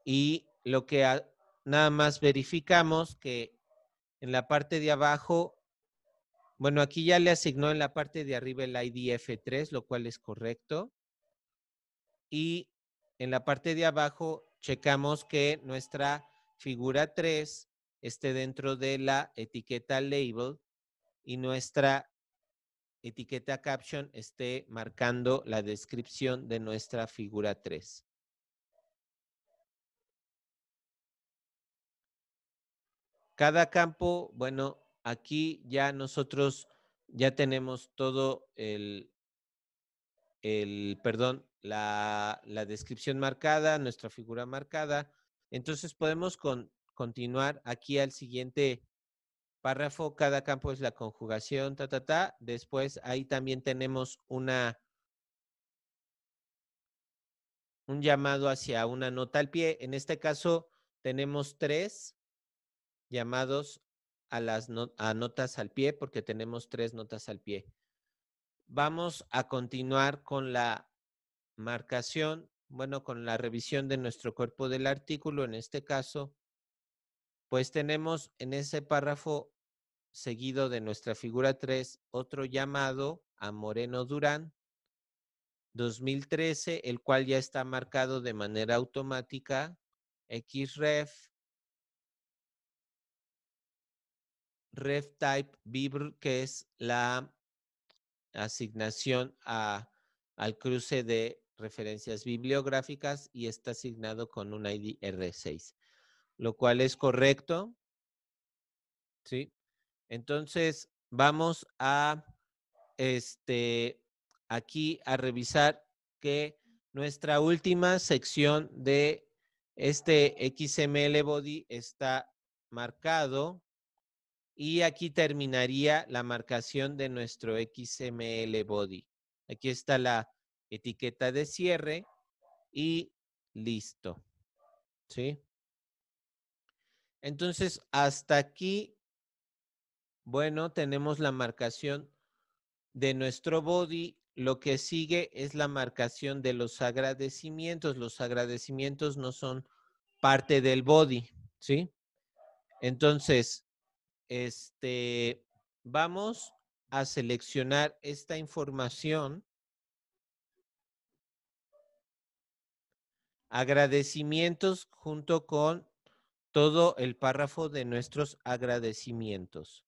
y lo que nada más verificamos que en la parte de abajo, bueno, aquí ya le asignó en la parte de arriba el ID F3, lo cual es correcto. Y en la parte de abajo checamos que nuestra figura 3 esté dentro de la etiqueta label y nuestra etiqueta caption esté marcando la descripción de nuestra figura 3. Cada campo, bueno, aquí ya nosotros ya tenemos todo el, el perdón, la, descripción marcada, nuestra figura marcada. Entonces podemos con, continuar aquí al siguiente párrafo. Cada campo es la conjugación, ta, ta, ta. Después ahí también tenemos una un llamado hacia una nota al pie. En este caso tenemos tres llamados a las a notas al pie porque tenemos tres notas al pie. Vamos a continuar con la marcación, bueno, con la revisión de nuestro cuerpo del artículo, en este caso, pues tenemos en ese párrafo seguido de nuestra figura 3 otro llamado a Moreno Durán 2013, el cual ya está marcado de manera automática XREF ref type vibr, que es la asignación a, al cruce de referencias bibliográficas y está asignado con un ID R6, lo cual es correcto. Entonces, vamos a, este, aquí a revisar que nuestra última sección de este XML body está marcado y aquí terminaría la marcación de nuestro XML body. Aquí está la etiqueta de cierre y listo. ¿Sí? Entonces, hasta aquí, bueno, tenemos la marcación de nuestro body. Lo que sigue es la marcación de los agradecimientos. Los agradecimientos no son parte del body, ¿sí? Entonces, este, vamos a seleccionar esta información Agradecimientos junto con todo el párrafo de nuestros agradecimientos.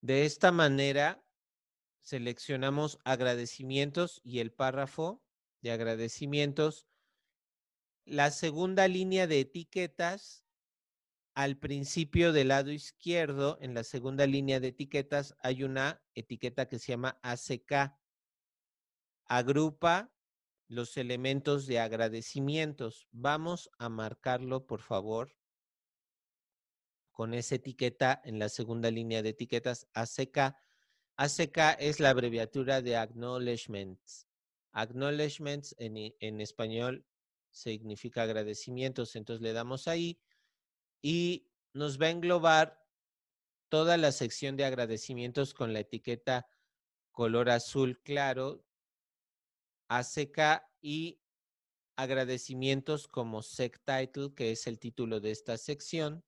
De esta manera, seleccionamos agradecimientos y el párrafo de agradecimientos. La segunda línea de etiquetas al principio del lado izquierdo, en la segunda línea de etiquetas, hay una etiqueta que se llama ACK. Agrupa los elementos de agradecimientos. Vamos a marcarlo, por favor, con esa etiqueta en la segunda línea de etiquetas ACK. ACK es la abreviatura de acknowledgements. Acknowledgements en, en español significa agradecimientos. Entonces le damos ahí y nos va a englobar toda la sección de agradecimientos con la etiqueta color azul claro, ACK y agradecimientos como SEC Title, que es el título de esta sección.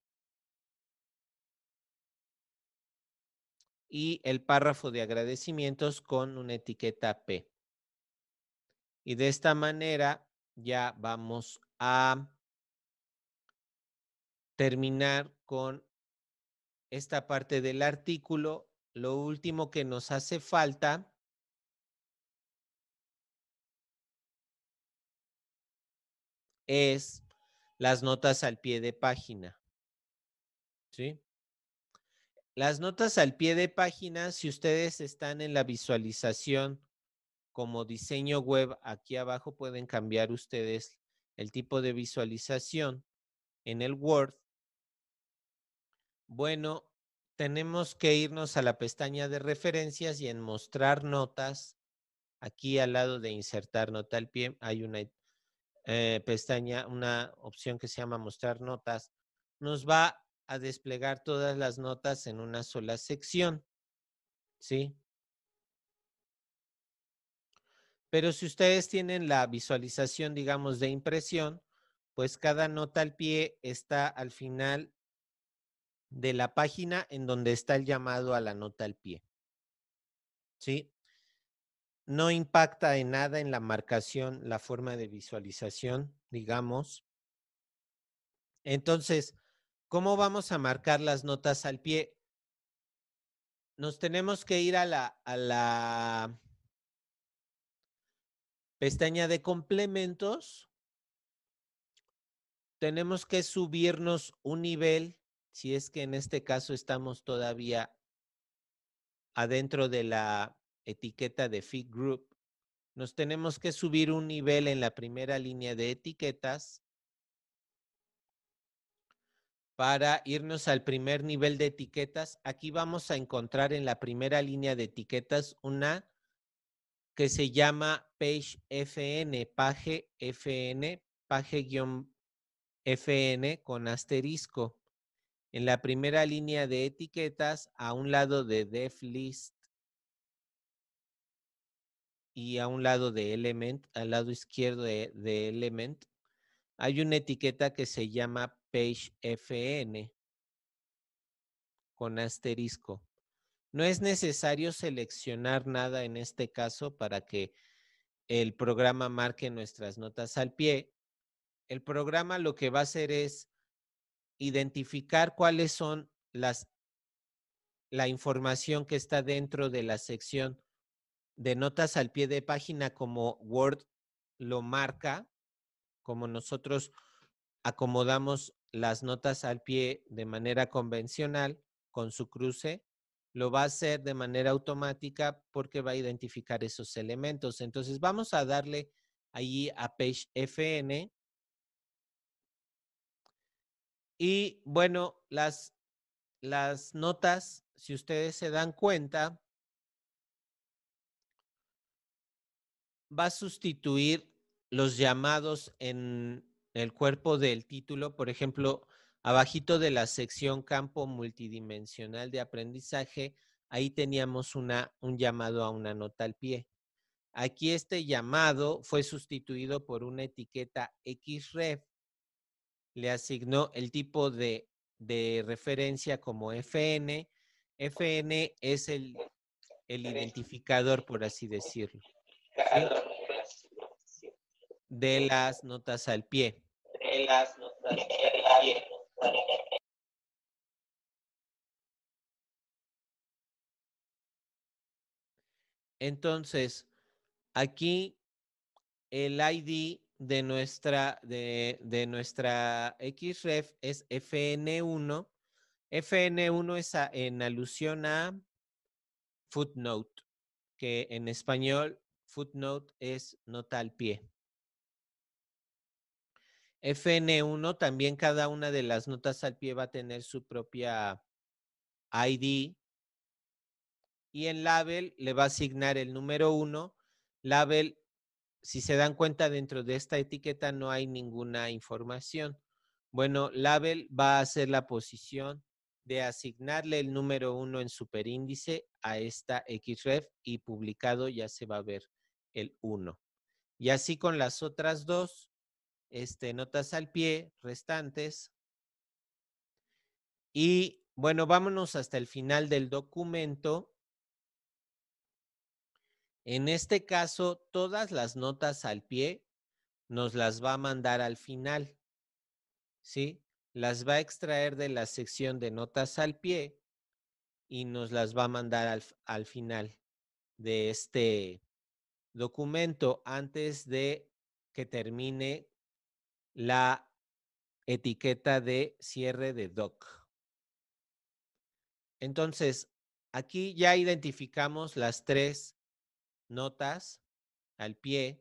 Y el párrafo de agradecimientos con una etiqueta P. Y de esta manera ya vamos a terminar con esta parte del artículo. Lo último que nos hace falta es las notas al pie de página. ¿Sí? Las notas al pie de página, si ustedes están en la visualización como diseño web, aquí abajo pueden cambiar ustedes el tipo de visualización en el Word bueno, tenemos que irnos a la pestaña de referencias y en mostrar notas, aquí al lado de insertar nota al pie, hay una eh, pestaña, una opción que se llama mostrar notas. Nos va a desplegar todas las notas en una sola sección. ¿Sí? Pero si ustedes tienen la visualización, digamos, de impresión, pues cada nota al pie está al final de la página en donde está el llamado a la nota al pie. ¿Sí? No impacta en nada en la marcación, la forma de visualización, digamos. Entonces, ¿cómo vamos a marcar las notas al pie? Nos tenemos que ir a la, a la pestaña de complementos. Tenemos que subirnos un nivel si es que en este caso estamos todavía adentro de la etiqueta de Fit Group, nos tenemos que subir un nivel en la primera línea de etiquetas para irnos al primer nivel de etiquetas. Aquí vamos a encontrar en la primera línea de etiquetas una que se llama Page FN, Page FN, Page-FN con asterisco en la primera línea de etiquetas a un lado de def list y a un lado de element, al lado izquierdo de, element, hay una etiqueta que se llama page fn con asterisco. No es necesario seleccionar nada en este caso para que el programa marque nuestras notas al pie. El programa lo que va a hacer es identificar cuáles son las la información que está dentro de la sección de notas al pie de página como Word lo marca, como nosotros acomodamos las notas al pie de manera convencional con su cruce, lo va a hacer de manera automática porque va a identificar esos elementos. Entonces vamos a darle allí a Page FN Y bueno, las, notas, si ustedes se dan cuenta, va a sustituir los llamados en el cuerpo del título, por ejemplo, abajito de la sección campo multidimensional de aprendizaje, ahí teníamos una, un llamado a una nota al pie. Aquí este llamado fue sustituido por una etiqueta XREF le asignó el tipo de, referencia como FN. FN es el, identificador, por así decirlo, de las notas al pie. De las notas al pie. Entonces, aquí el ID de nuestra, de, nuestra XREF es FN1. FN1 es en alusión a footnote, que en español footnote es nota al pie. FN1, también cada una de las notas al pie va a tener su propia ID. Y en label le va a asignar el número 1. Label si se dan cuenta, dentro de esta etiqueta no hay ninguna información. Bueno, label va a hacer la posición de asignarle el número 1 en superíndice a esta XREF y publicado ya se va a ver el 1. Y así con las otras dos este, notas al pie restantes. Y bueno, vámonos hasta el final del documento en este caso, todas las notas al pie nos las va a mandar al final. ¿Sí? Las va a extraer de la sección de notas al pie y nos las va a mandar al, al final de este documento antes de que termine la etiqueta de cierre de doc. Entonces, aquí ya identificamos las tres notas al pie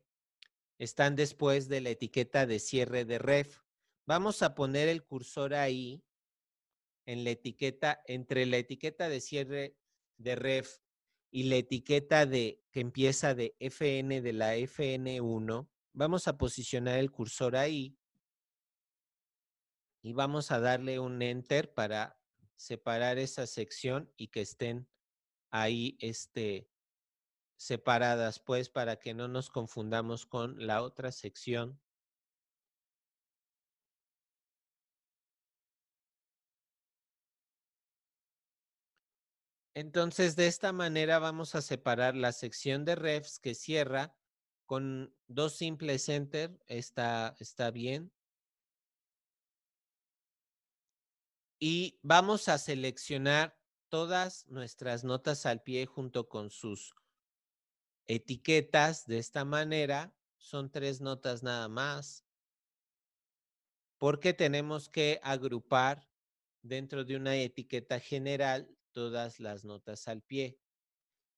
están después de la etiqueta de cierre de ref. Vamos a poner el cursor ahí en la etiqueta, entre la etiqueta de cierre de ref y la etiqueta de que empieza de FN de la FN1, vamos a posicionar el cursor ahí y vamos a darle un enter para separar esa sección y que estén ahí este, separadas, pues, para que no nos confundamos con la otra sección. Entonces, de esta manera vamos a separar la sección de refs que cierra con dos simples enter. Está, está bien. Y vamos a seleccionar todas nuestras notas al pie junto con sus etiquetas de esta manera, son tres notas nada más, porque tenemos que agrupar dentro de una etiqueta general todas las notas al pie.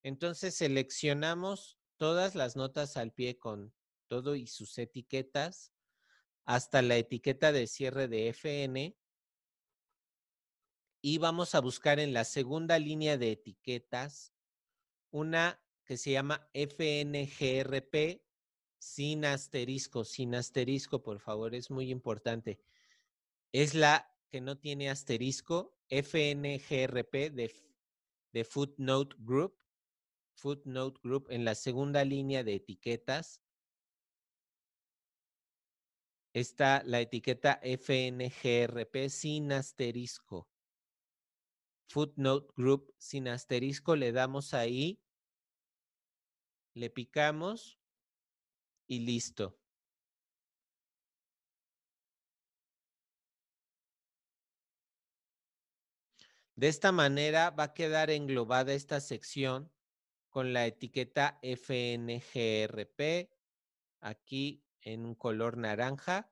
Entonces seleccionamos todas las notas al pie con todo y sus etiquetas hasta la etiqueta de cierre de FN y vamos a buscar en la segunda línea de etiquetas una que se llama FNGRP sin asterisco, sin asterisco, por favor, es muy importante. Es la que no tiene asterisco, FNGRP de, de Footnote Group, Footnote Group en la segunda línea de etiquetas. Está la etiqueta FNGRP sin asterisco. Footnote Group sin asterisco, le damos ahí le picamos y listo. De esta manera va a quedar englobada esta sección con la etiqueta FNGRP aquí en un color naranja.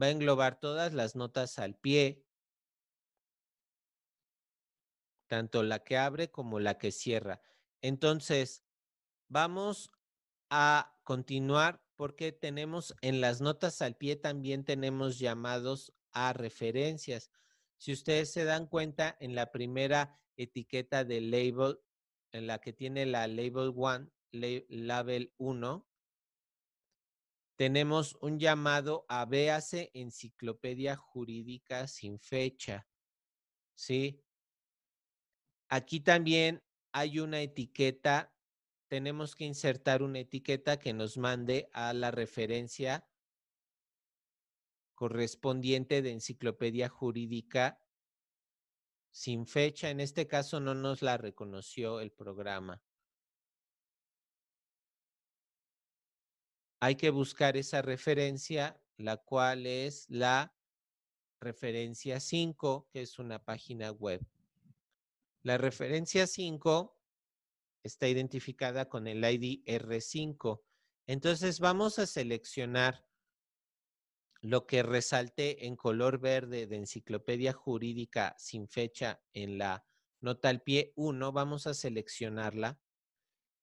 Va a englobar todas las notas al pie, tanto la que abre como la que cierra. Entonces, vamos a continuar porque tenemos en las notas al pie también tenemos llamados a referencias. Si ustedes se dan cuenta, en la primera etiqueta de label, en la que tiene la label 1, label 1, tenemos un llamado a véase enciclopedia jurídica sin fecha. ¿Sí? Aquí también hay una etiqueta tenemos que insertar una etiqueta que nos mande a la referencia correspondiente de enciclopedia jurídica sin fecha. En este caso no nos la reconoció el programa. Hay que buscar esa referencia, la cual es la referencia 5, que es una página web. La referencia 5 está identificada con el ID R5. Entonces vamos a seleccionar lo que resalte en color verde de Enciclopedia Jurídica sin fecha en la nota al pie 1, vamos a seleccionarla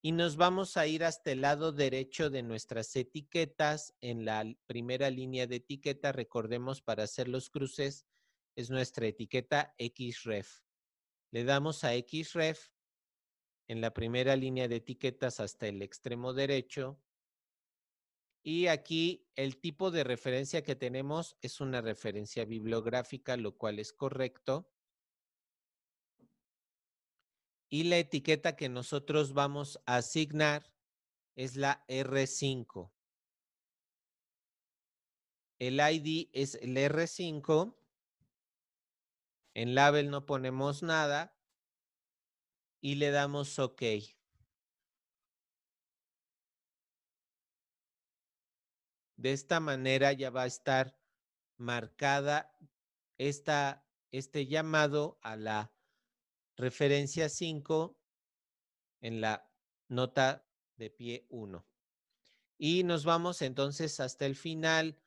y nos vamos a ir hasta el lado derecho de nuestras etiquetas. En la primera línea de etiqueta, recordemos para hacer los cruces, es nuestra etiqueta XREF. Le damos a XREF en la primera línea de etiquetas hasta el extremo derecho. Y aquí el tipo de referencia que tenemos es una referencia bibliográfica, lo cual es correcto. Y la etiqueta que nosotros vamos a asignar es la R5. El ID es el R5. En label no ponemos nada y le damos OK. De esta manera ya va a estar marcada esta, este llamado a la referencia 5 en la nota de pie 1. Y nos vamos entonces hasta el final,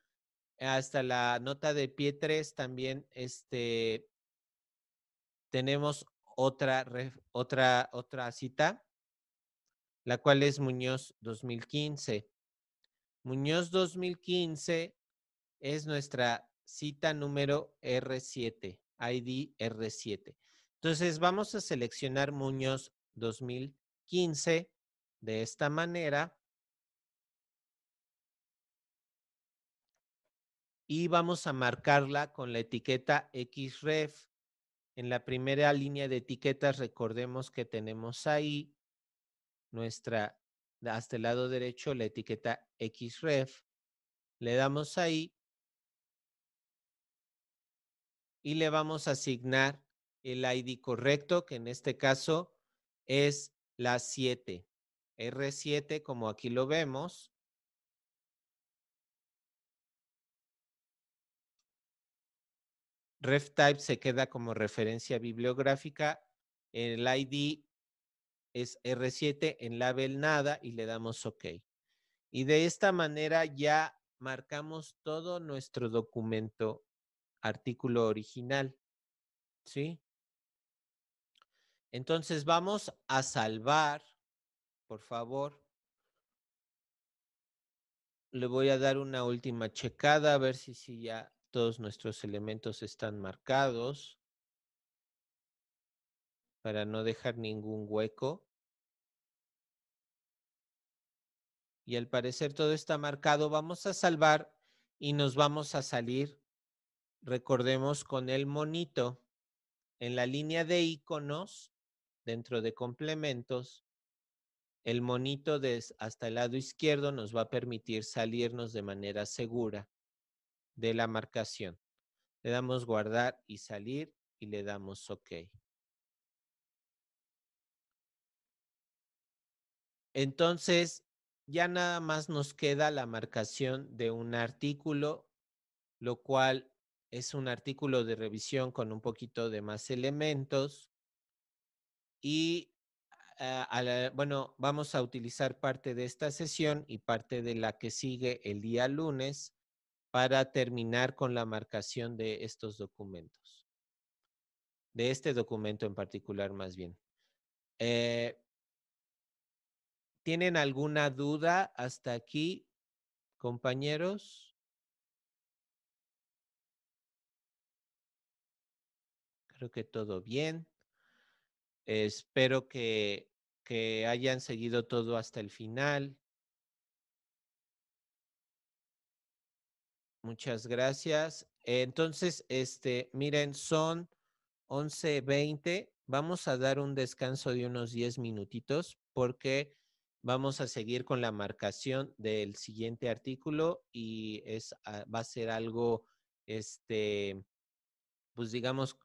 hasta la nota de pie 3 también este, tenemos otra, cita, la cual es Muñoz 2015. Muñoz 2015 es nuestra cita número R7, ID R7. Entonces vamos a seleccionar Muñoz 2015 de esta manera. Y vamos a marcarla con la etiqueta XREF. En la primera línea de etiquetas, recordemos que tenemos ahí nuestra, hasta el lado derecho, la etiqueta XREF. Le damos ahí y le vamos a asignar el ID correcto, que en este caso es la 7. R7, como aquí lo vemos, RefType se queda como referencia bibliográfica. El ID es R7, en label nada y le damos OK. Y de esta manera ya marcamos todo nuestro documento artículo original. ¿Sí? Entonces vamos a salvar, por favor. Le voy a dar una última checada a ver si, si ya todos nuestros elementos están marcados para no dejar ningún hueco. Y al parecer todo está marcado. Vamos a salvar y nos vamos a salir, recordemos, con el monito en la línea de iconos dentro de complementos. El monito de hasta el lado izquierdo nos va a permitir salirnos de manera segura de la marcación. Le damos guardar y salir y le damos OK. Entonces, ya nada más nos queda la marcación de un artículo, lo cual es un artículo de revisión con un poquito de más elementos. Y ah, bueno, vamos a utilizar parte de esta sesión y parte de la que sigue el día lunes para terminar con la marcación de estos documentos, de este documento en particular más bien. Eh ¿Tienen alguna duda hasta aquí, compañeros? Creo que todo bien. Espero que hayan seguido todo hasta el final. Muchas gracias. Entonces, este, miren, son 11.20. Vamos a dar un descanso de unos 10 minutitos porque vamos a seguir con la marcación del siguiente artículo y es, ah, va a ser algo, este, pues digamos,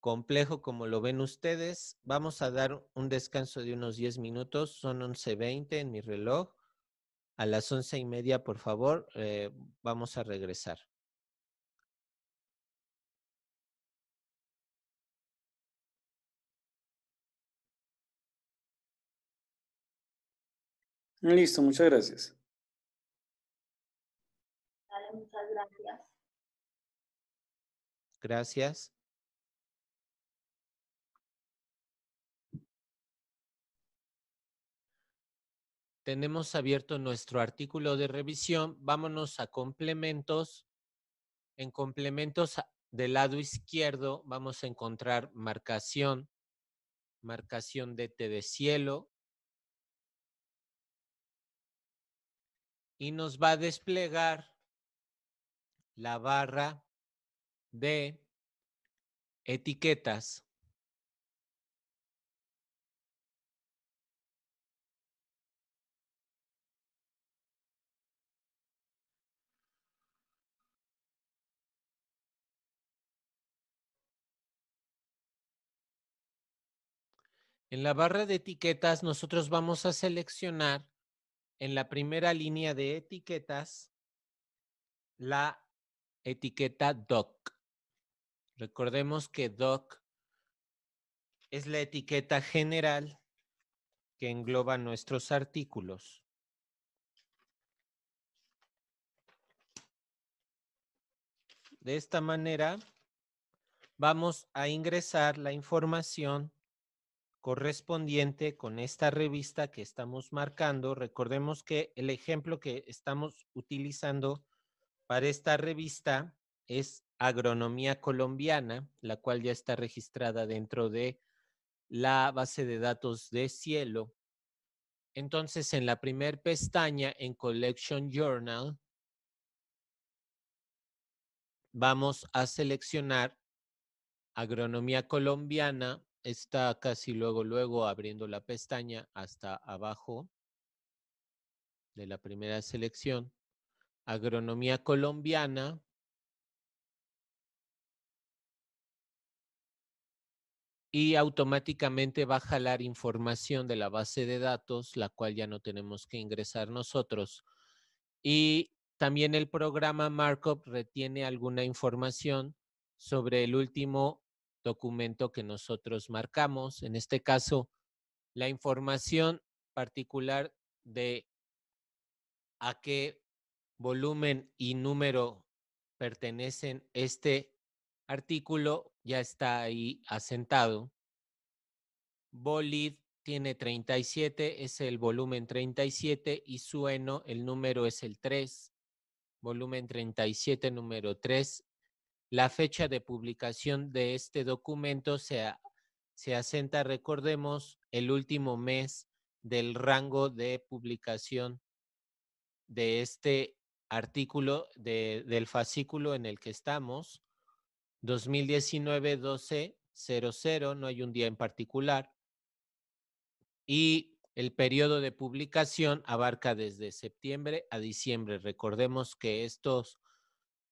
complejo como lo ven ustedes. Vamos a dar un descanso de unos 10 minutos, son 11.20 en mi reloj a las once y media, por favor, eh, vamos a regresar. Ah, listo, muchas gracias. muchas gracias. Gracias. Tenemos abierto nuestro artículo de revisión. Vámonos a complementos. En complementos del lado izquierdo vamos a encontrar marcación, marcación de T de cielo. Y nos va a desplegar la barra de etiquetas. En la barra de etiquetas nosotros vamos a seleccionar en la primera línea de etiquetas la etiqueta doc. Recordemos que doc es la etiqueta general que engloba nuestros artículos. De esta manera, vamos a ingresar la información correspondiente con esta revista que estamos marcando. Recordemos que el ejemplo que estamos utilizando para esta revista es Agronomía Colombiana, la cual ya está registrada dentro de la base de datos de Cielo. Entonces, en la primer pestaña, en Collection Journal, vamos a seleccionar Agronomía Colombiana está casi luego, luego abriendo la pestaña hasta abajo de la primera selección. Agronomía colombiana. Y automáticamente va a jalar información de la base de datos, la cual ya no tenemos que ingresar nosotros. Y también el programa Markup retiene alguna información sobre el último documento que nosotros marcamos. En este caso, la información particular de a qué volumen y número pertenecen este artículo ya está ahí asentado. Bolid tiene 37, es el volumen 37 y sueno, el número es el 3. Volumen 37, número 3, la fecha de publicación de este documento se, se asenta, recordemos, el último mes del rango de publicación de este artículo del fascículo en el que estamos, 2019-12-00, no hay un día en particular, y el periodo de publicación abarca desde septiembre a diciembre. Recordemos que estos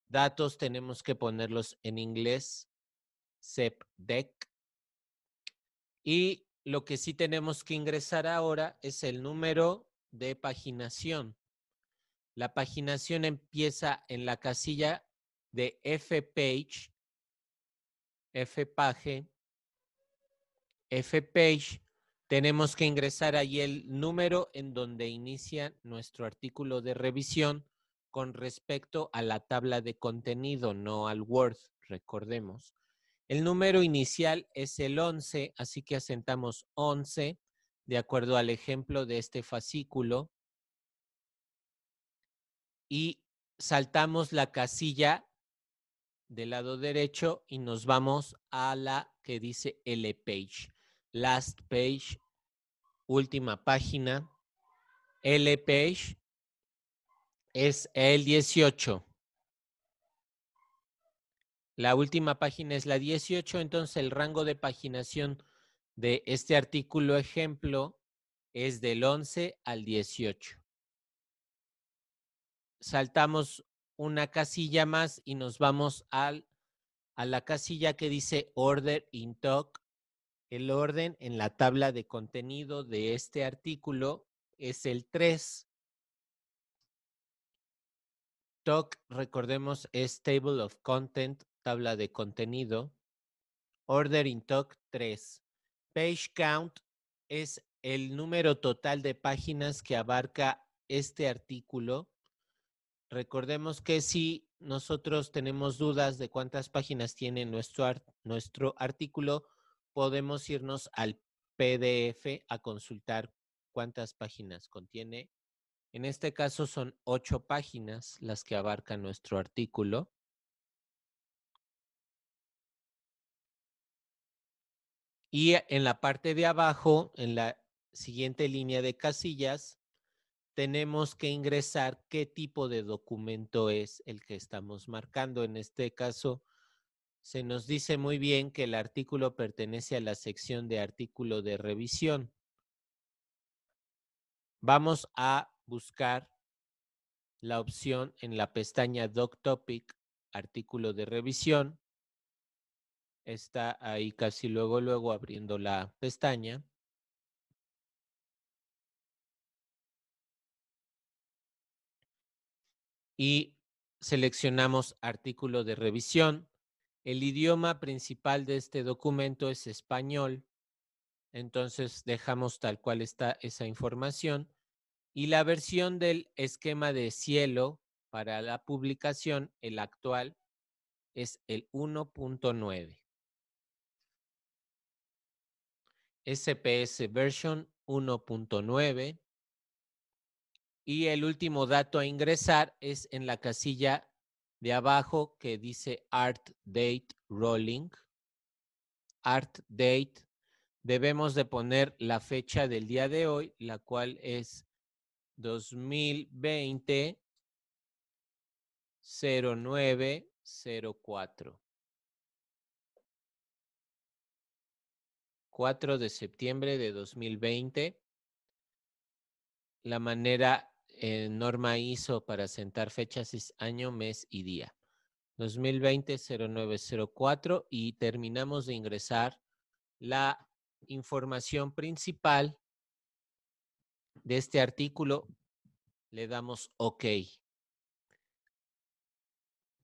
datos tenemos que ponerlos en inglés, CEPDEC. Y lo que sí tenemos que ingresar ahora es el número de paginación. La paginación empieza en la casilla de fpage, fpage, fpage. Tenemos que ingresar ahí el número en donde inicia nuestro artículo de revisión con respecto a la tabla de contenido, no al Word, recordemos. El número inicial es el 11, así que asentamos 11 de acuerdo al ejemplo de este fascículo. Y saltamos la casilla del lado derecho y nos vamos a la que dice L page. Last page, última página. L page es el 18. La última página es la 18, entonces el rango de paginación de este artículo ejemplo es del 11 al 18. Saltamos una casilla más y nos vamos al, a la casilla que dice Order in Talk. El orden en la tabla de contenido de este artículo es el 3. TOC, recordemos, es Table of Content, tabla de contenido. Ordering in tres. 3. Page count es el número total de páginas que abarca este artículo. Recordemos que si nosotros tenemos dudas de cuántas páginas tiene nuestro, nuestro artículo, podemos irnos al PDF a consultar cuántas páginas contiene en este caso son ocho páginas las que abarca nuestro artículo. Y en la parte de abajo, en la siguiente línea de casillas, tenemos que ingresar qué tipo de documento es el que estamos marcando. En este caso, se nos dice muy bien que el artículo pertenece a la sección de artículo de revisión. Vamos a buscar la opción en la pestaña Doc Topic, artículo de revisión. Está ahí casi luego, luego abriendo la pestaña. Y seleccionamos artículo de revisión. El idioma principal de este documento es español. Entonces dejamos tal cual está esa información y la versión del esquema de cielo para la publicación, el actual, es el 1.9. SPS version 1.9. Y el último dato a ingresar es en la casilla de abajo que dice Art Date Rolling. Art Date. Debemos de poner la fecha del día de hoy, la cual es 2020 0904. 4 de septiembre de 2020. La manera eh, Norma hizo para sentar fechas es año, mes y día. 2020-0904 y terminamos de ingresar la información principal de este artículo, le damos OK.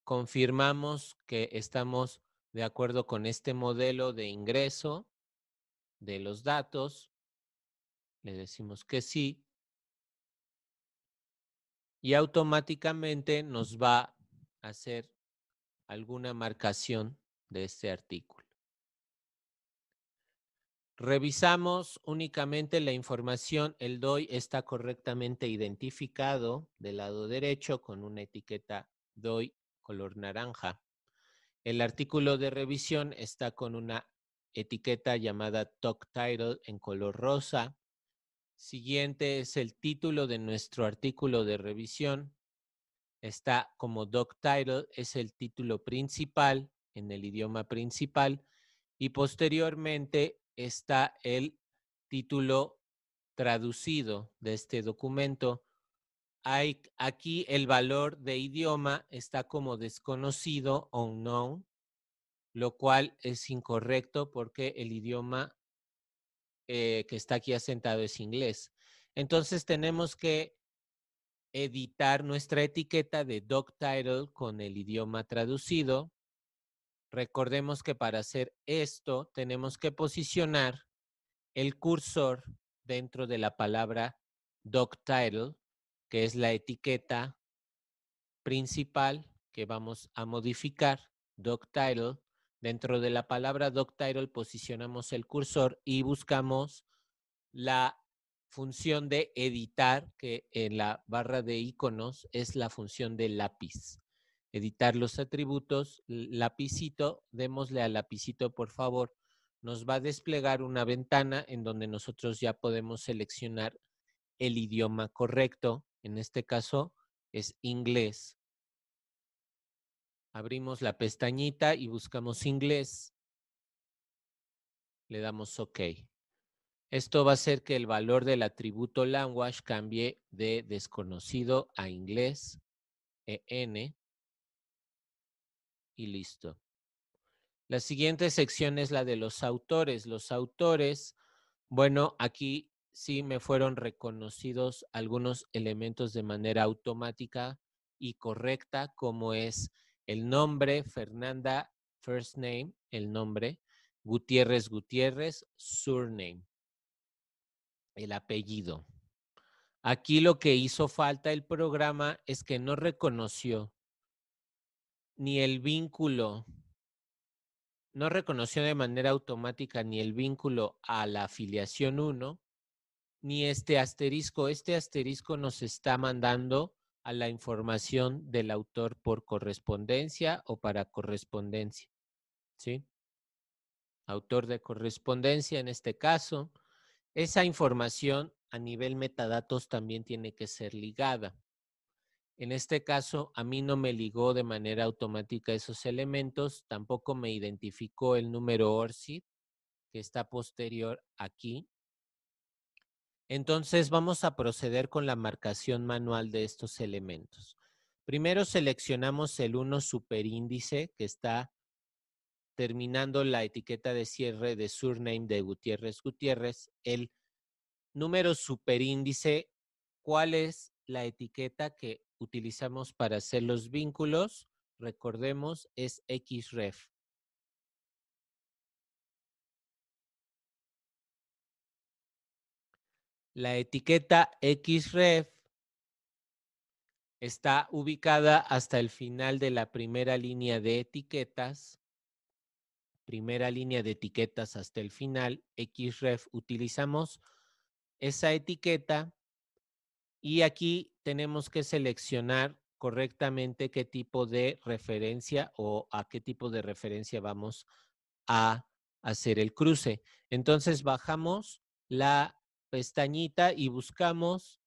Confirmamos que estamos de acuerdo con este modelo de ingreso de los datos. Le decimos que sí. Y automáticamente nos va a hacer alguna marcación de este artículo. Revisamos únicamente la información, el DOI está correctamente identificado del lado derecho con una etiqueta DOI color naranja. El artículo de revisión está con una etiqueta llamada Doc Title en color rosa. Siguiente es el título de nuestro artículo de revisión. Está como Doc Title, es el título principal en el idioma principal. Y posteriormente está el título traducido de este documento. Hay, aquí el valor de idioma está como desconocido o unknown, lo cual es incorrecto porque el idioma eh, que está aquí asentado es inglés. Entonces tenemos que editar nuestra etiqueta de doc title con el idioma traducido Recordemos que para hacer esto tenemos que posicionar el cursor dentro de la palabra doc que es la etiqueta principal que vamos a modificar, doc Dentro de la palabra doc posicionamos el cursor y buscamos la función de editar, que en la barra de iconos es la función de lápiz editar los atributos, lapicito, démosle al lapicito por favor, nos va a desplegar una ventana en donde nosotros ya podemos seleccionar el idioma correcto, en este caso es inglés. Abrimos la pestañita y buscamos inglés. Le damos OK. Esto va a hacer que el valor del atributo language cambie de desconocido a inglés, EN y listo. La siguiente sección es la de los autores. Los autores, bueno, aquí sí me fueron reconocidos algunos elementos de manera automática y correcta, como es el nombre, Fernanda, first name, el nombre, Gutiérrez Gutiérrez, surname, el apellido. Aquí lo que hizo falta el programa es que no reconoció ni el vínculo, no reconoció de manera automática ni el vínculo a la afiliación 1, ni este asterisco. Este asterisco nos está mandando a la información del autor por correspondencia o para correspondencia. ¿Sí? Autor de correspondencia en este caso. Esa información a nivel metadatos también tiene que ser ligada. En este caso, a mí no me ligó de manera automática esos elementos, tampoco me identificó el número ORCID que está posterior aquí. Entonces vamos a proceder con la marcación manual de estos elementos. Primero seleccionamos el 1 superíndice que está terminando la etiqueta de cierre de surname de Gutiérrez Gutiérrez, el número superíndice, cuál es la etiqueta que utilizamos para hacer los vínculos, recordemos, es xref. La etiqueta xref está ubicada hasta el final de la primera línea de etiquetas. Primera línea de etiquetas hasta el final, xref. Utilizamos esa etiqueta y aquí tenemos que seleccionar correctamente qué tipo de referencia o a qué tipo de referencia vamos a hacer el cruce. Entonces bajamos la pestañita y buscamos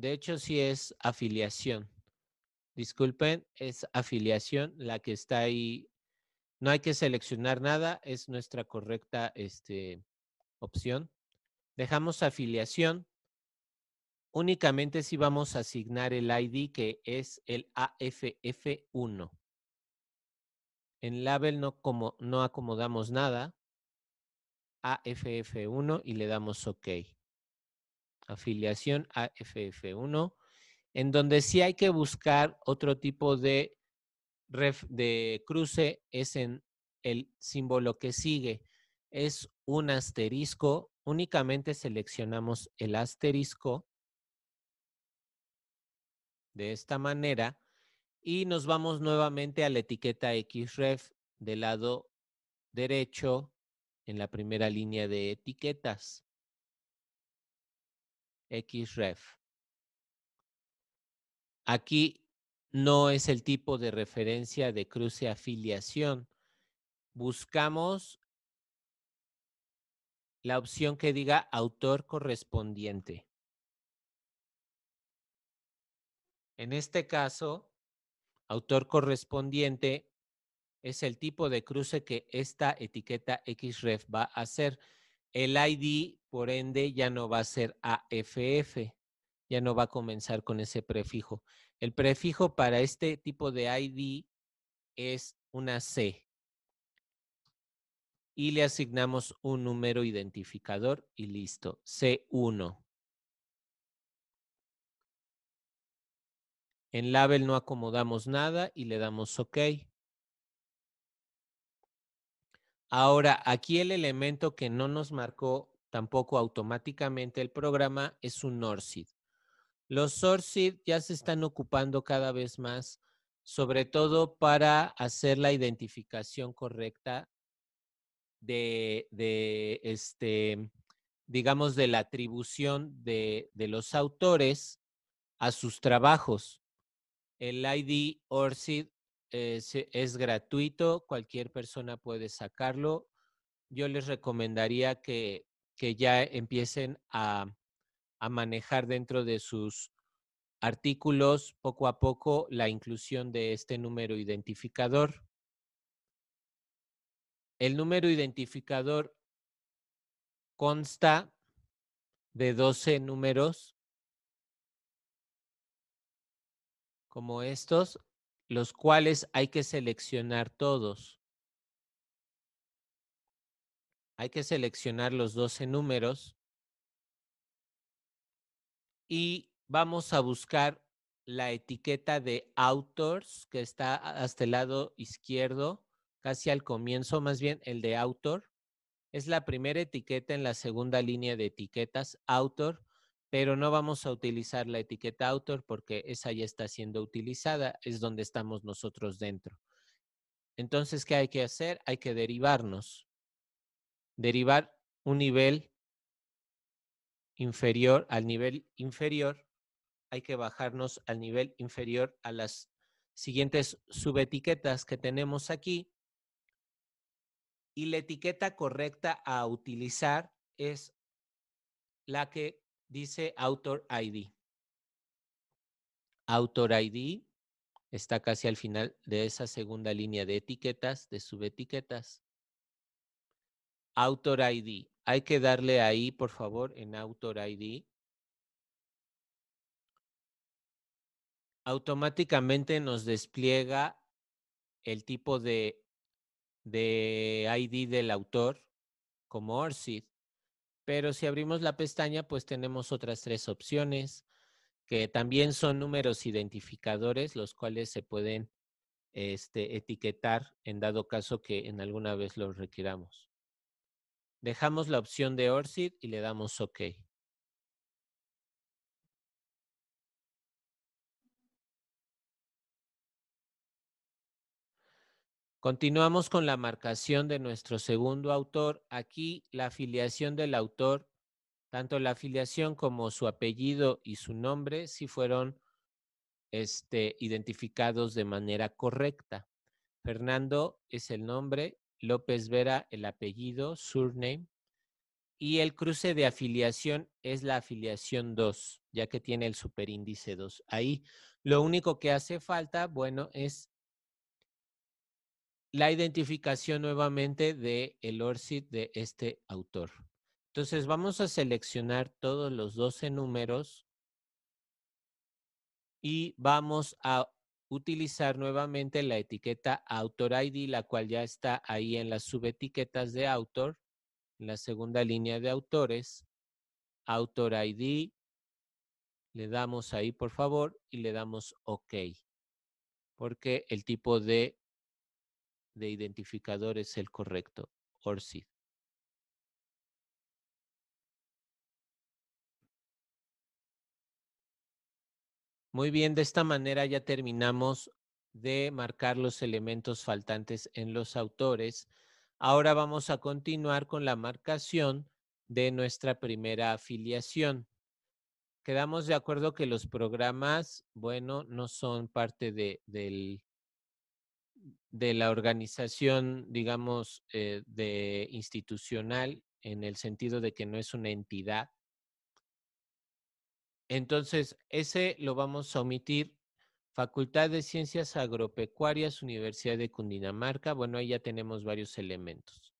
De hecho, sí es afiliación. Disculpen, es afiliación la que está ahí no hay que seleccionar nada, es nuestra correcta este, opción. Dejamos afiliación. Únicamente si vamos a asignar el ID que es el AFF1. En label no, como, no acomodamos nada. AFF1 y le damos OK. Afiliación AFF1. En donde sí hay que buscar otro tipo de ref de cruce es en el símbolo que sigue. Es un asterisco. Únicamente seleccionamos el asterisco de esta manera y nos vamos nuevamente a la etiqueta XREF del lado derecho en la primera línea de etiquetas. XREF. Aquí no es el tipo de referencia de cruce afiliación. Buscamos la opción que diga autor correspondiente. En este caso, autor correspondiente es el tipo de cruce que esta etiqueta XREF va a hacer. El ID, por ende, ya no va a ser AFF ya no va a comenzar con ese prefijo. El prefijo para este tipo de ID es una C. Y le asignamos un número identificador y listo, C1. En label no acomodamos nada y le damos OK. Ahora, aquí el elemento que no nos marcó tampoco automáticamente el programa es un ORCID. Los ORCID ya se están ocupando cada vez más, sobre todo para hacer la identificación correcta de, este, digamos, de la atribución de, los autores a sus trabajos. El ID ORCID es, eh, es, gratuito, cualquier persona puede sacarlo. Yo les recomendaría que, que ya empiecen a, a manejar dentro de sus artículos poco a poco la inclusión de este número identificador. El número identificador consta de 12 números como estos, los cuales hay que seleccionar todos. Hay que seleccionar los 12 números y vamos a buscar la etiqueta de Autors, que está hasta el lado izquierdo, casi al comienzo, más bien el de Autor. Es la primera etiqueta en la segunda línea de etiquetas, Autor, pero no vamos a utilizar la etiqueta Autor, porque esa ya está siendo utilizada, es donde estamos nosotros dentro. Entonces, ¿qué hay que hacer? Hay que derivarnos. Derivar un nivel inferior al nivel inferior, hay que bajarnos al nivel inferior a las siguientes subetiquetas que tenemos aquí. Y la etiqueta correcta a utilizar es la que dice autor ID. Autor ID está casi al final de esa segunda línea de etiquetas, de subetiquetas. Autor ID. Hay que darle ahí, por favor, en Autor ID. Automáticamente nos despliega el tipo de, ID del autor como ORCID. Pero si abrimos la pestaña, pues tenemos otras tres opciones que también son números identificadores, los cuales se pueden este, etiquetar en dado caso que en alguna vez los requiramos. Dejamos la opción de ORCID y le damos OK. Continuamos con la marcación de nuestro segundo autor. Aquí la afiliación del autor, tanto la afiliación como su apellido y su nombre, si fueron este, identificados de manera correcta. Fernando es el nombre López Vera el apellido, surname, y el cruce de afiliación es la afiliación 2, ya que tiene el superíndice 2. Ahí lo único que hace falta, bueno, es la identificación nuevamente del el ORCID de este autor. Entonces vamos a seleccionar todos los 12 números y vamos a utilizar nuevamente la etiqueta Autor ID, la cual ya está ahí en las subetiquetas de Autor, en la segunda línea de autores, Autor ID, le damos ahí por favor y le damos OK, porque el tipo de, de identificador es el correcto, ORCID. Muy bien, de esta manera ya terminamos de marcar los elementos faltantes en los autores. Ahora vamos a continuar con la marcación de nuestra primera afiliación. Quedamos de acuerdo que los programas, bueno, no son parte de, la organización, digamos, eh, de institucional en el sentido de que no es una entidad, entonces, ese lo vamos a omitir. Facultad de Ciencias Agropecuarias, Universidad de Cundinamarca. Bueno, ahí ya tenemos varios elementos.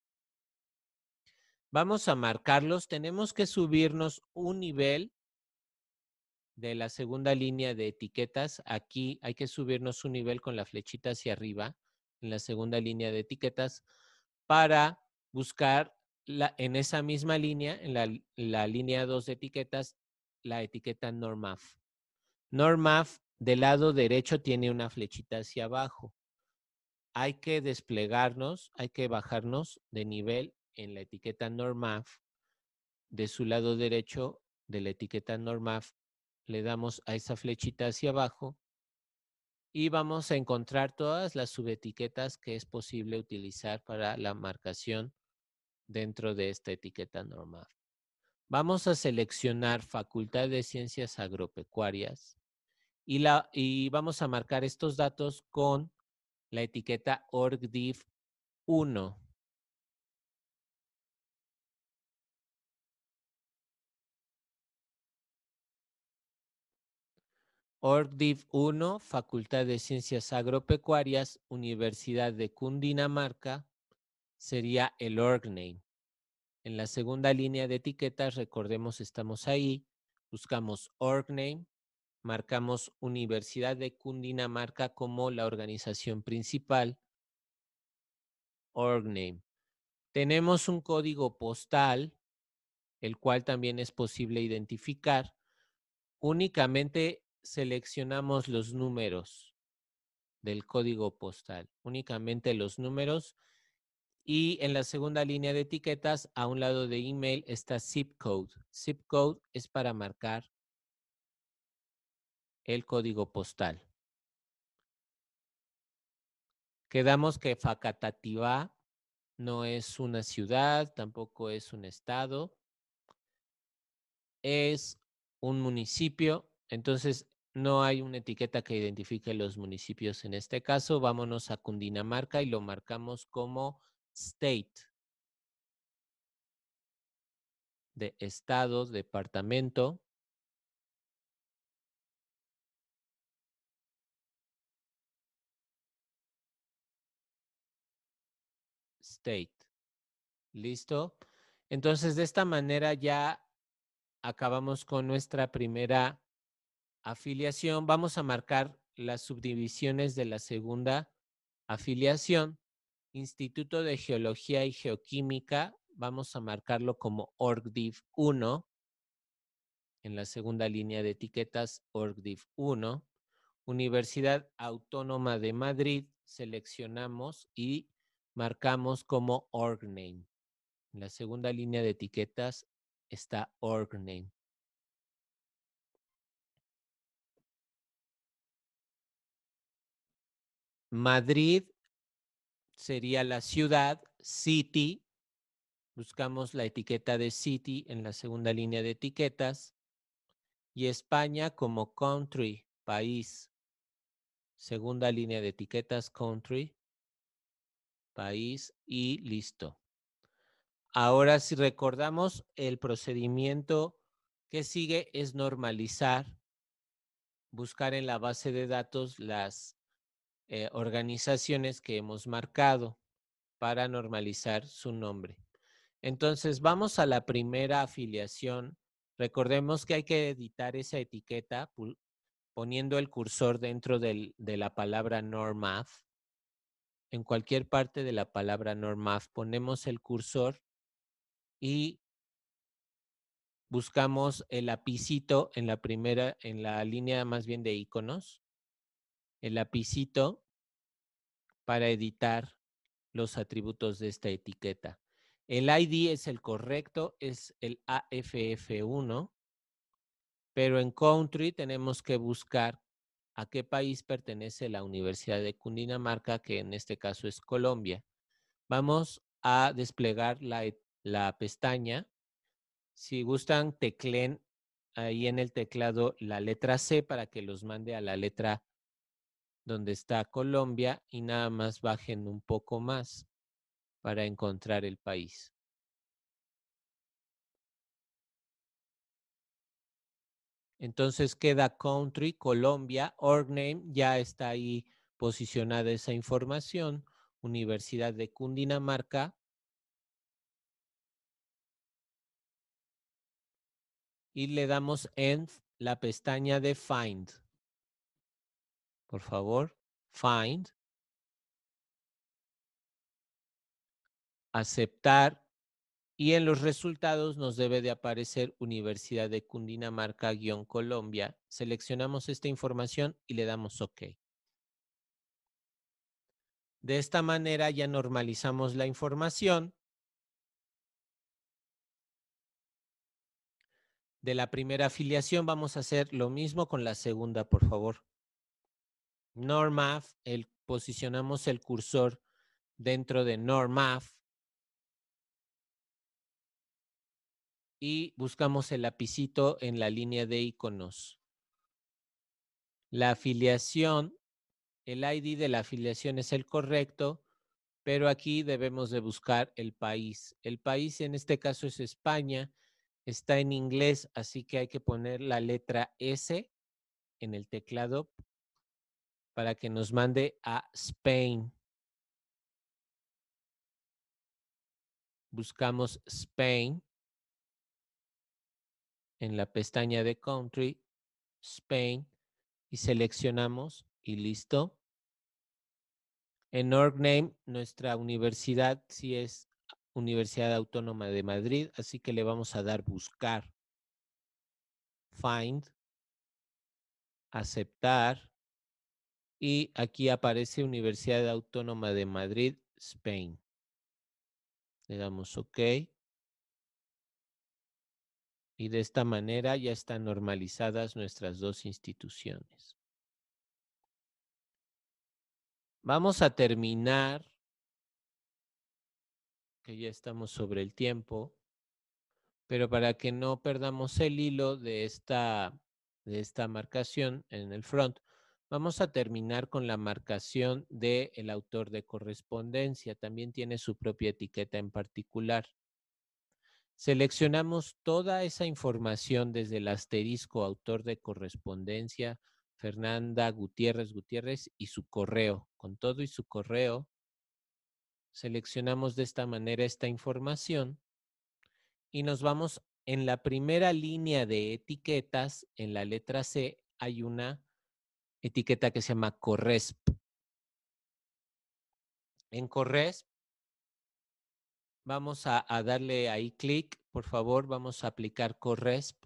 Vamos a marcarlos. Tenemos que subirnos un nivel de la segunda línea de etiquetas. Aquí hay que subirnos un nivel con la flechita hacia arriba en la segunda línea de etiquetas para buscar en esa misma línea, en la, la línea 2 de etiquetas, la etiqueta NORMAF. NORMAF del lado derecho tiene una flechita hacia abajo. Hay que desplegarnos, hay que bajarnos de nivel en la etiqueta NORMAF. De su lado derecho de la etiqueta NORMAF le damos a esa flechita hacia abajo y vamos a encontrar todas las subetiquetas que es posible utilizar para la marcación dentro de esta etiqueta NORMAF. Vamos a seleccionar Facultad de Ciencias Agropecuarias y, vamos a marcar estos datos con la etiqueta orgdiv 1. orgdiv 1, Facultad de Ciencias Agropecuarias, Universidad de Cundinamarca, sería el OrgName. En la segunda línea de etiquetas, recordemos, estamos ahí, buscamos org name, marcamos Universidad de Cundinamarca como la organización principal, org name. Tenemos un código postal, el cual también es posible identificar. Únicamente seleccionamos los números del código postal, únicamente los números y en la segunda línea de etiquetas, a un lado de email, está zip code. Zip code es para marcar el código postal. Quedamos que Facatativá no es una ciudad, tampoco es un estado, es un municipio, entonces no hay una etiqueta que identifique los municipios en este caso. Vámonos a Cundinamarca y lo marcamos como state, de Estado, departamento. State. ¿Listo? Entonces, de esta manera ya acabamos con nuestra primera afiliación. Vamos a marcar las subdivisiones de la segunda afiliación. Instituto de Geología y Geoquímica, vamos a marcarlo como ORGDIV 1. En la segunda línea de etiquetas, ORGDIV 1. Universidad Autónoma de Madrid, seleccionamos y marcamos como OrgName. En la segunda línea de etiquetas está OrgName. Madrid sería la ciudad, city. Buscamos la etiqueta de city en la segunda línea de etiquetas. Y España como country, país. Segunda línea de etiquetas, country, país y listo. Ahora, si recordamos, el procedimiento que sigue es normalizar, buscar en la base de datos las eh, organizaciones que hemos marcado para normalizar su nombre. Entonces, vamos a la primera afiliación. Recordemos que hay que editar esa etiqueta poniendo el cursor dentro de la palabra NORMAF. En cualquier parte de la palabra NORMAF ponemos el cursor y buscamos el apicito en la primera, en la línea más bien de iconos el lapicito para editar los atributos de esta etiqueta. El ID es el correcto, es el AFF1, pero en Country tenemos que buscar a qué país pertenece la Universidad de Cundinamarca, que en este caso es Colombia. Vamos a desplegar la, pestaña. Si gustan, tecleen ahí en el teclado la letra C para que los mande a la letra donde está Colombia y nada más bajen un poco más para encontrar el país. Entonces queda country, Colombia, org name, ya está ahí posicionada esa información, Universidad de Cundinamarca. Y le damos en la pestaña de Find por favor, find, aceptar, y en los resultados nos debe de aparecer Universidad de Cundinamarca-Colombia. Seleccionamos esta información y le damos OK. De esta manera ya normalizamos la información de la primera afiliación. Vamos a hacer lo mismo con la segunda, por favor. NORMAF, posicionamos el cursor dentro de NORMAF y buscamos el lapicito en la línea de iconos. La afiliación, el ID de la afiliación es el correcto, pero aquí debemos de buscar el país. El país en este caso es España, está en inglés, así que hay que poner la letra S en el teclado para que nos mande a Spain. Buscamos Spain en la pestaña de Country, Spain, y seleccionamos y listo. En Orgname, nuestra universidad sí es Universidad Autónoma de Madrid, así que le vamos a dar buscar, find, aceptar, y aquí aparece Universidad Autónoma de Madrid, Spain. Le damos OK. Y de esta manera ya están normalizadas nuestras dos instituciones. Vamos a terminar, que ya estamos sobre el tiempo, pero para que no perdamos el hilo de esta, de esta marcación en el front, Vamos a terminar con la marcación del el autor de correspondencia. También tiene su propia etiqueta en particular. Seleccionamos toda esa información desde el asterisco autor de correspondencia, Fernanda Gutiérrez Gutiérrez y su correo. Con todo y su correo, seleccionamos de esta manera esta información y nos vamos en la primera línea de etiquetas, en la letra C, hay una etiqueta que se llama Corresp. En Corresp vamos a, darle ahí clic, por favor, vamos a aplicar Corresp.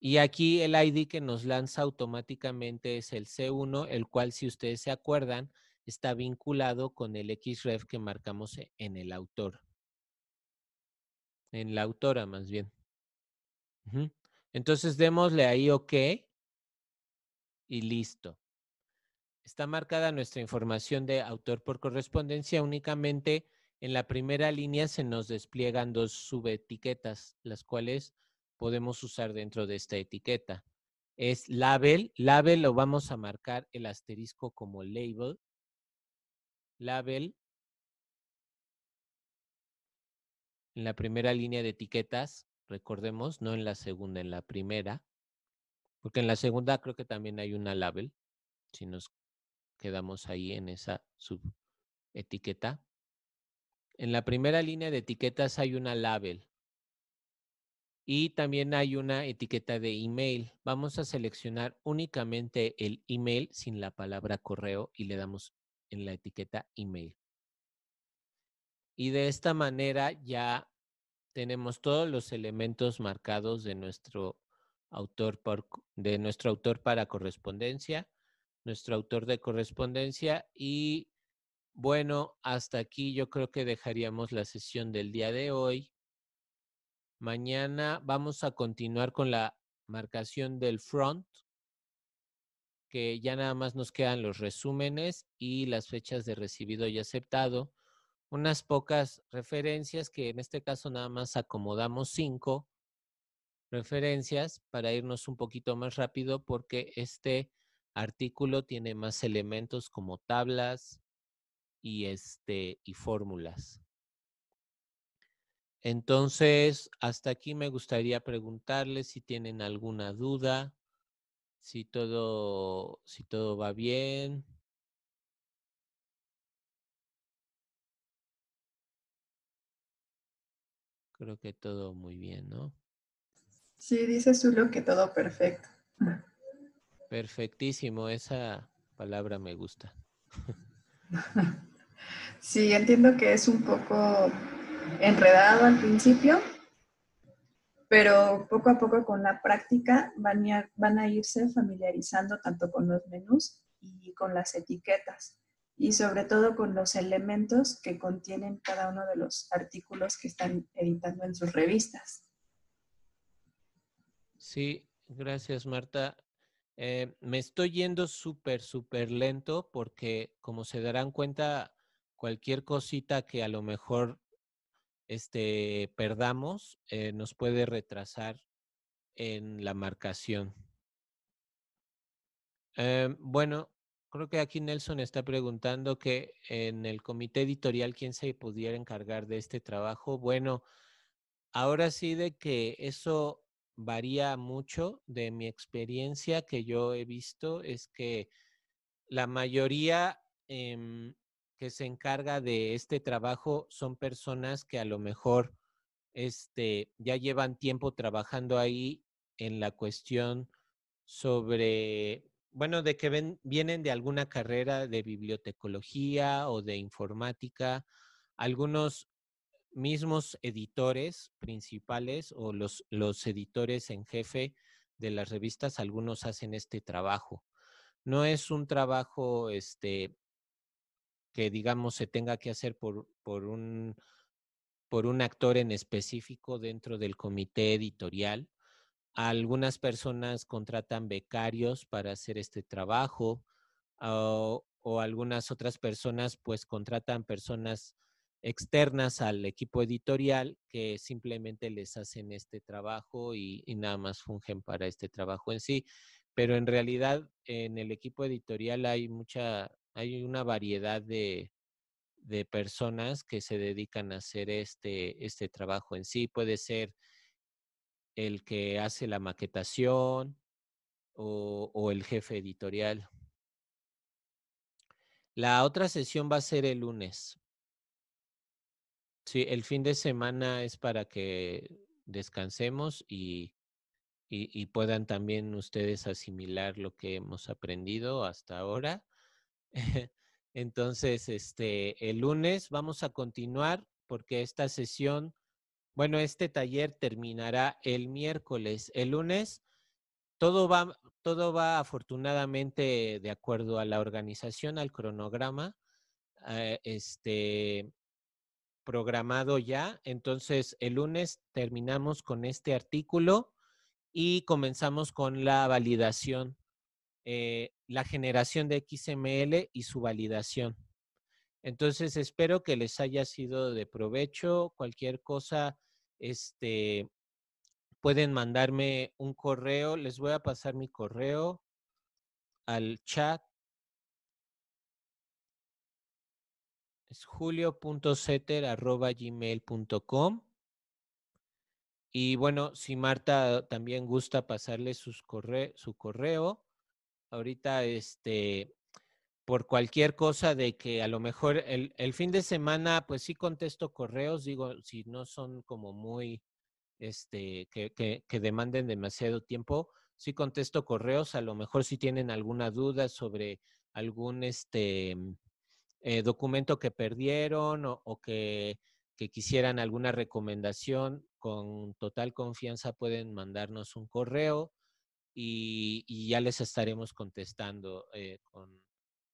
Y aquí el ID que nos lanza automáticamente es el C1, el cual si ustedes se acuerdan, está vinculado con el XREF que marcamos e, en el autor. En la autora más bien. Entonces démosle ahí OK y listo. Está marcada nuestra información de autor por correspondencia únicamente en la primera línea se nos despliegan dos subetiquetas, las cuales podemos usar dentro de esta etiqueta. Es label. Label lo vamos a marcar el asterisco como label. Label. En la primera línea de etiquetas, recordemos, no en la segunda, en la primera. Porque en la segunda creo que también hay una label, si nos quedamos ahí en esa subetiqueta. En la primera línea de etiquetas hay una label y también hay una etiqueta de email. Vamos a seleccionar únicamente el email sin la palabra correo y le damos en la etiqueta email. Y de esta manera ya tenemos todos los elementos marcados de nuestro autor por, de nuestro autor para correspondencia, nuestro autor de correspondencia y bueno, hasta aquí yo creo que dejaríamos la sesión del día de hoy. Mañana vamos a continuar con la marcación del front, que ya nada más nos quedan los resúmenes y las fechas de recibido y aceptado. Unas pocas referencias que en este caso nada más acomodamos cinco referencias para irnos un poquito más rápido porque este artículo tiene más elementos como tablas y, este, y fórmulas. Entonces, hasta aquí me gustaría preguntarles si tienen alguna duda, si todo, si todo va bien. Creo que todo muy bien, ¿no? Sí, dice Zulo que todo perfecto. Perfectísimo, esa palabra me gusta. Sí, entiendo que es un poco enredado al principio, pero poco a poco con la práctica van van a irse familiarizando tanto con los menús y con las etiquetas y sobre todo con los elementos que contienen cada uno de los artículos que están editando en sus revistas. Sí, gracias Marta. Eh, me estoy yendo súper, súper lento porque como se darán cuenta, cualquier cosita que a lo mejor este, perdamos eh, nos puede retrasar en la marcación. Eh, bueno, creo que aquí Nelson está preguntando que en el comité editorial quién se pudiera encargar de este trabajo. Bueno, ahora sí de que eso varía mucho de mi experiencia que yo he visto es que la mayoría em, que se encarga de este trabajo son personas que a lo mejor este, ya llevan tiempo trabajando ahí en la cuestión sobre, bueno, de que ven, vienen de alguna carrera de bibliotecología o de informática. Algunos mismos editores principales o los, los editores en jefe de las revistas, algunos hacen este trabajo. No es un trabajo este, que, digamos, se tenga que hacer por, por, un, por un actor en específico dentro del comité editorial. Algunas personas contratan becarios para hacer este trabajo ah, o, o algunas otras personas pues contratan personas externas al equipo editorial que simplemente les hacen este trabajo y, nada más fungen para este trabajo en sí. Pero en realidad en el equipo editorial hay mucha, hay una variedad de, de personas que se dedican a hacer este, este trabajo en sí. Puede ser el que hace la maquetación o el jefe editorial. La otra sesión va a ser el lunes. Sí, el fin de semana es para que descansemos y, puedan también ustedes asimilar lo que hemos aprendido hasta ahora. Entonces, este, el lunes vamos a continuar porque esta sesión, bueno, este taller terminará el miércoles. El lunes todo va, todo va afortunadamente de acuerdo a la organización, al cronograma. Ah, este, programado ya. Entonces, el lunes terminamos con este artículo y comenzamos con la validación, eh, la generación de XML y su validación. Entonces, espero que les haya sido de provecho. Cualquier cosa, este, pueden mandarme un correo. Les voy a pasar mi correo al chat es gmail.com. Y bueno, si Marta también gusta pasarle sus corre su correo, ahorita este, por cualquier cosa de que a lo mejor el, fin de semana, pues sí contesto correos, digo, si no son como muy, este, que, que, que demanden demasiado tiempo, sí contesto correos, a lo mejor si tienen alguna duda sobre algún, este, eh, documento que perdieron o, que, quisieran alguna recomendación, con total confianza pueden mandarnos un correo y, ya les estaremos contestando eh, con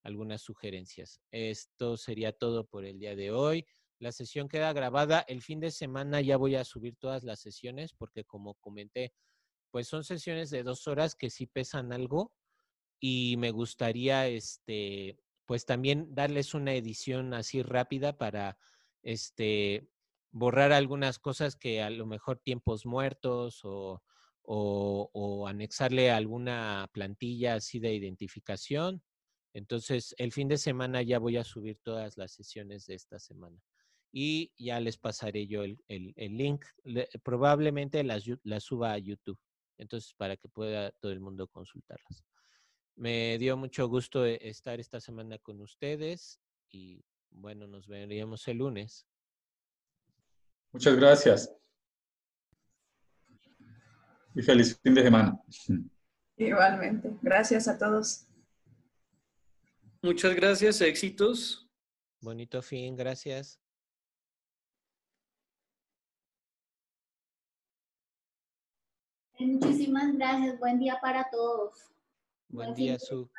algunas sugerencias. Esto sería todo por el día de hoy. La sesión queda grabada. El fin de semana ya voy a subir todas las sesiones porque como comenté, pues son sesiones de dos horas que sí pesan algo y me gustaría este, pues también darles una edición así rápida para este, borrar algunas cosas que a lo mejor tiempos muertos o, anexarle alguna plantilla así de identificación. Entonces, el fin de semana ya voy a subir todas las sesiones de esta semana y ya les pasaré yo el, link. probablemente las, suba a YouTube, entonces para que pueda todo el mundo consultarlas. Me dio mucho gusto e-, estar esta semana con ustedes y bueno, nos veríamos el lunes. Muchas gracias. Y feliz fin de semana. Igualmente. Gracias a todos. Muchas gracias, éxitos. Bonito fin, gracias. Muchísimas gracias, buen día para todos. Buen Su.